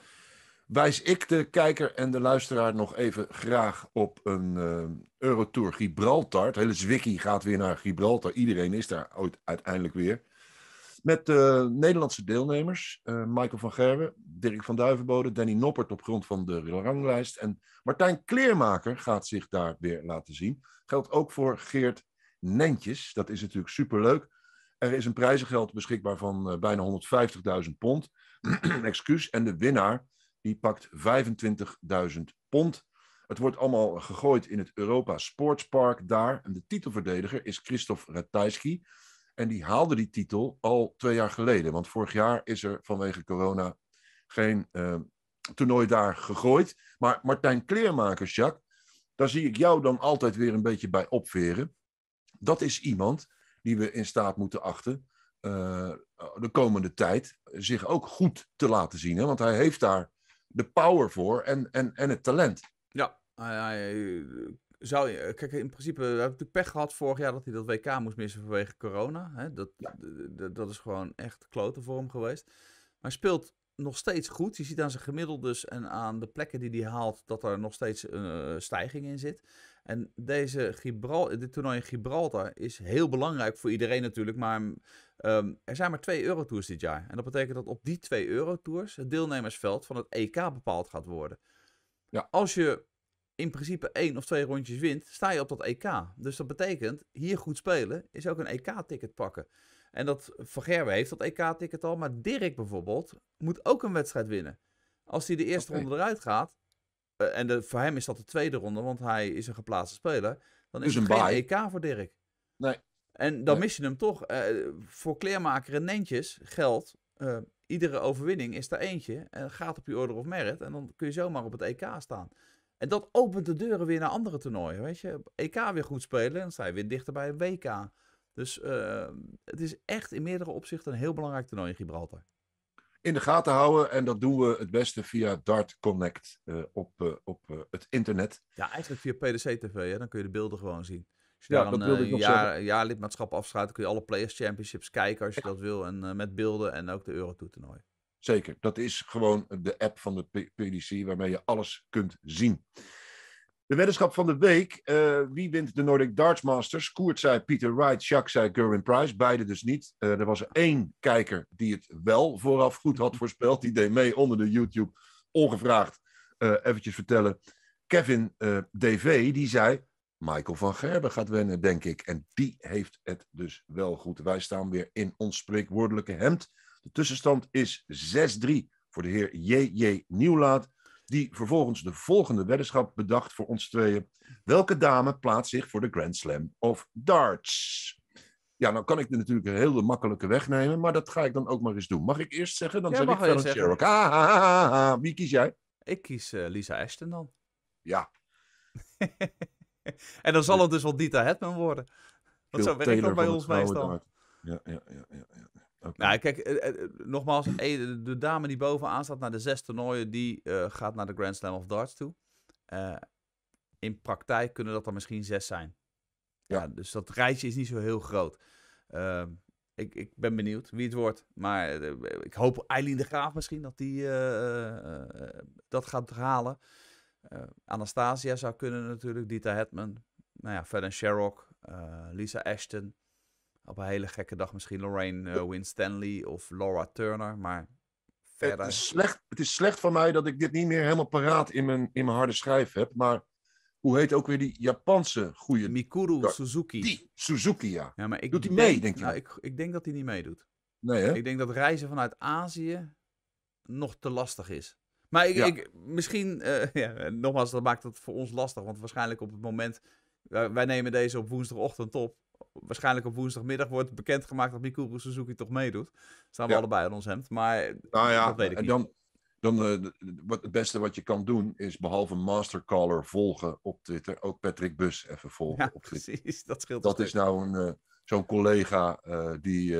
wijs ik de kijker en de luisteraar nog even graag op een uh, Eurotour Gibraltar. Het hele zwicky gaat weer naar Gibraltar. Iedereen is daar ooit uiteindelijk weer. Met de eh, Nederlandse deelnemers. Eh, Michael van Gerwen, Dirk van Duivenbode, Danny Noppert op grond van de ranglijst. En Martijn Kleermaker gaat zich daar weer laten zien. Geldt ook voor Geert Nentjes. Dat is natuurlijk superleuk. Er is een prijzengeld beschikbaar van bijna 150.000 pond. [CLEARS THROAT] Excuus. En de winnaar die pakt 25.000 pond. Het wordt allemaal gegooid in het Europa Sportspark daar. En de titelverdediger is Christophe Ratajski. En die haalde die titel al twee jaar geleden. Want vorig jaar is er vanwege corona geen eh, toernooi daar gegooid. Maar Martijn Kleermaker, Jacques, daar zie ik jou dan altijd weer een beetje bij opveren. Dat is iemand die we in staat moeten achten eh, de komende tijd zich ook goed te laten zien. Hè? Want hij heeft daar de power voor en, en, en het talent. Ja, hij, eh, zou eh, Kijk, in principe, heb hebben natuurlijk pech gehad vorig jaar dat hij dat WK moest missen vanwege corona. Hè? Dat, dat is gewoon echt kloten voor hem geweest. Maar hij speelt nog steeds goed. Je ziet aan zijn gemiddeldes en aan de plekken die hij haalt dat er nog steeds een eh, stijging in zit. En deze Gibral dit toernooi in Gibraltar is heel belangrijk voor iedereen natuurlijk. Maar Ehm, er zijn maar twee Eurotours dit jaar. En dat betekent dat op die twee Eurotours het deelnemersveld van het EK bepaald gaat worden. Ja. Als je in principe één of twee rondjes wint, sta je op dat EK. Dus dat betekent, hier goed spelen is ook een EK-ticket pakken. En dat Van Gerwe heeft dat EK-ticket al, maar Dirk bijvoorbeeld moet ook een wedstrijd winnen. Als hij de eerste ronde eruit gaat, eh, en voor hem is dat de tweede ronde, want hij is een geplaatste speler, dan dus is het geen EK voor Dirk. Nee, en dan missen mis je hem toch. Eh, voor kleermaker en netjes geldt, eh, iedere overwinning is er eentje. En gaat op je order of merit. En dan kun je zomaar op het EK staan. En dat opent de deuren weer naar andere toernooien. Weet je, EK weer goed spelen, dan sta je weer dichter bij een WK. Dus eh, het is echt in meerdere opzichten een heel belangrijk toernooi in Gibraltar. In de gaten houden en dat doen we het beste via Dart Connect op, op het internet. Ja, eigenlijk via PDC TV, hè? dan kun je de beelden gewoon zien je ja, daar een ik eh, jaar, lidmaatschap afsluit, kun je alle Players Championships kijken als je dat wil. En eh, met beelden en ook de Eurotoernooi Zeker, dat is gewoon de app van de PDC waarmee je alles kunt zien. De weddenschap van de week. Eh, wie wint de Nordic Darts Masters? Koert zei Peter Wright, Jacques zei Gerwin Price. Beide dus niet. er was één kijker die het wel vooraf goed had voorspeld. Die deed mee onder de YouTube, ongevraagd, uh, eventjes vertellen. Kevin DV, die zei... Michael van Gerben gaat wennen, denk ik. En die heeft het dus wel goed. Wij staan weer in ons spreekwoordelijke hemd. De tussenstand is 6-3 voor de heer J.J. Nieuwlaat. Die vervolgens de volgende weddenschap bedacht voor ons tweeën. Welke dame plaatst zich voor de Grand Slam of Darts? Ja, nou kan ik er natuurlijk een hele makkelijke weg nemen, maar dat ga ik dan ook maar eens doen. Mag ik eerst zeggen? Dan zeg mag ik van Sherrock. Ah, Wie kies jij? Ik kies eh, Lisa Ashton dan. Ja. [LAUGHS] [LAUGHS] en dan zal het dus wel Dieter Hetman worden. Dat zou ik ook bij ons meestal. Ja, ja, ja. ja, ja. Nou, kijk, eh, eh, nogmaals, eh, de dame die bovenaan staat naar de zes toernooien, die gaat naar de Grand Slam of Darts toe. in praktijk kunnen dat er misschien zes zijn. Ja. dus dat rijtje is niet zo heel groot. Ehm, ik, ik, ben benieuwd wie het wordt. Maar ik hoop Eileen de Graaf misschien dat die dat gaat halen. Eh, Anastasia zou kunnen natuurlijk, Dita Hetman. Nou ja, Fallon Sherrock, eh, Lisa Ashton. Op een hele gekke dag misschien Lorraine eh, Winstanley of Laura Turner, maar verder... Het is, slecht, het is slecht van mij dat ik dit niet meer helemaal paraat in mijn, in mijn harde schijf heb, maar hoe heet ook weer die Japanse goede... Mikuru Suzuki. Die Suzuki, ja. ja maar ik doet hij mee, denk je? Nou, ik, ik denk dat hij niet meedoet. Nee, hè? Ik denk dat reizen vanuit Azië nog te lastig is. Maar ik, ik misschien, eh, [LAUGHS] ja, nogmaals, dat maakt het voor ons lastig. Want waarschijnlijk op het moment, wij, nemen deze op woensdagochtend op. Waarschijnlijk op woensdagmiddag wordt bekendgemaakt dat Mikubu Suzuki toch meedoet. Staan we allebei aan ons hemd. Maar nou ja, dat weet ik en niet. Dan, dan eh, wat, het beste wat je kan doen is behalve Mastercaller volgen op Twitter, ook Patrick Bus even volgen ja, op Twitter. Precies, dat scheelt. Dat is nou een, eh, zo'n collega die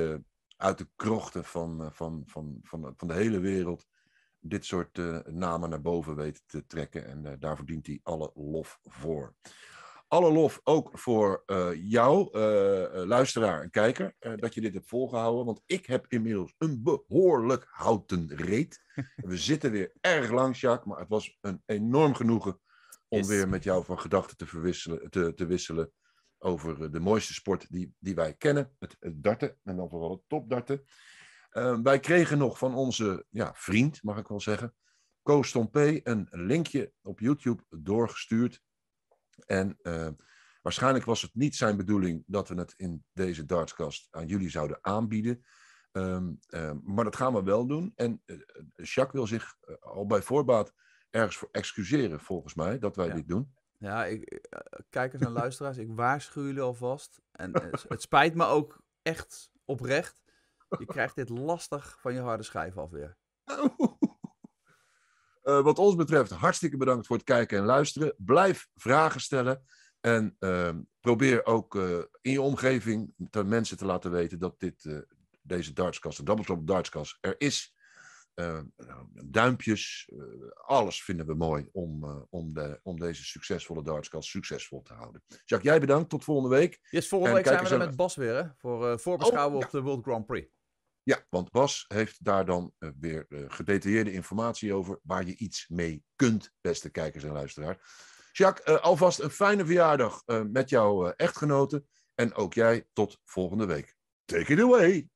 uit de krochten van, van, van, van, van de hele wereld dit soort eh, namen naar boven weet te trekken. En uh, eh, daar verdient hij alle lof voor. Alle lof ook voor eh, jou, luisteraar en kijker, dat je dit hebt volgehouden. Want ik heb inmiddels een behoorlijk houten reet. [LAUGHS] We zitten weer erg lang, Jacques, maar het was een enorm genoegen om weer met jou van gedachten te, verwisselen, te, te wisselen over de mooiste sport die, die wij kennen, het darten en dan vooral het topdarten. Ehm, wij kregen nog van onze ja, vriend, mag ik wel zeggen, Koos P. een linkje op YouTube doorgestuurd. En ehm, waarschijnlijk was het niet zijn bedoeling dat we het in deze dartskast aan jullie zouden aanbieden. Ehm, maar dat gaan we wel doen. En eh, eh, Jacques wil zich eh, al bij voorbaat ergens voor excuseren, volgens mij, dat wij dit doen. Ja, ik, kijkers en luisteraars, ik waarschuw jullie alvast. En het spijt me ook echt oprecht. Je krijgt dit lastig van je harde schijf af weer. [LAUGHS] Eh, wat ons betreft, hartstikke bedankt voor het kijken en luisteren. Blijf vragen stellen. En ehm, probeer ook eh, in je omgeving te mensen te laten weten dat dit, eh, deze dartskast, de Drop dartskast, er is. Nou, duimpjes, alles vinden we mooi om, om, de, om deze succesvolle dartskast succesvol te houden. Jacques, jij bedankt. Tot volgende week. Yes, volgende week zijn we er met Bas weer hè, voor voorbeschouwen oh, op de World Grand Prix. Ja, want Bas heeft daar dan eh, weer eh, gedetailleerde informatie over waar je iets mee kunt, beste kijkers en luisteraars. Jacques, eh, alvast een fijne verjaardag met jouw echtgenoten en ook jij tot volgende week. Take it away!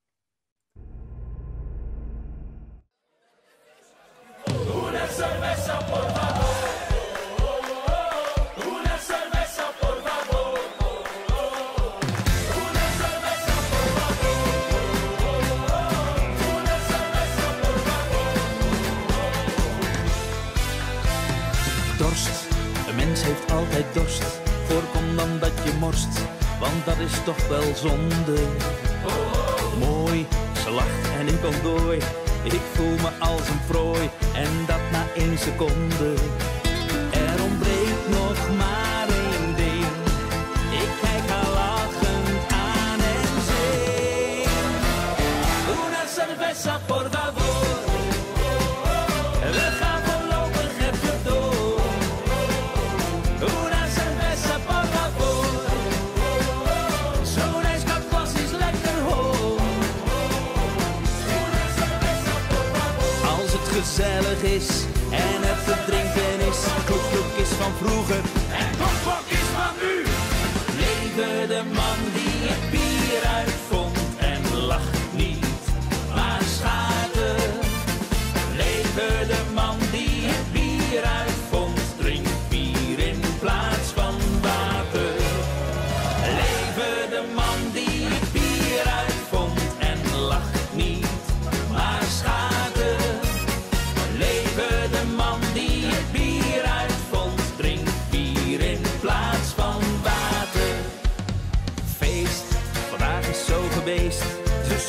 Voorkom dan dat je morst, want dat is toch wel zonde. Mooi, ze lacht en ik ontdooi. Ik voel me als een prooi en dat na één seconde. is en het verdrinken is. Kloek, kloek is van vroeger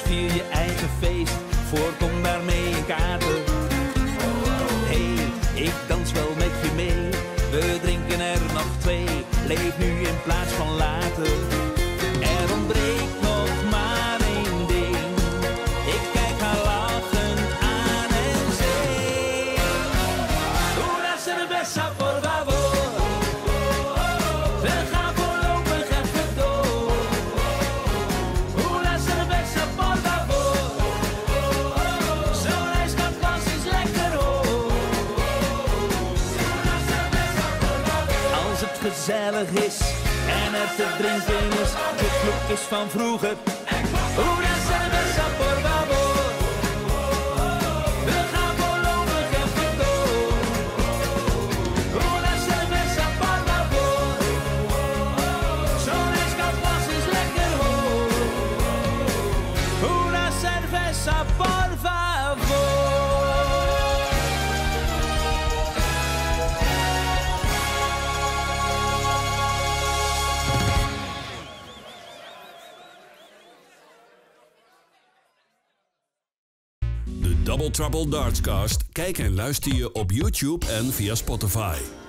Speel je eigen vee. is en het te drinken is. De kloek is van vroeger. Trouble Dartscast? Kijk en luister je op YouTube en via Spotify.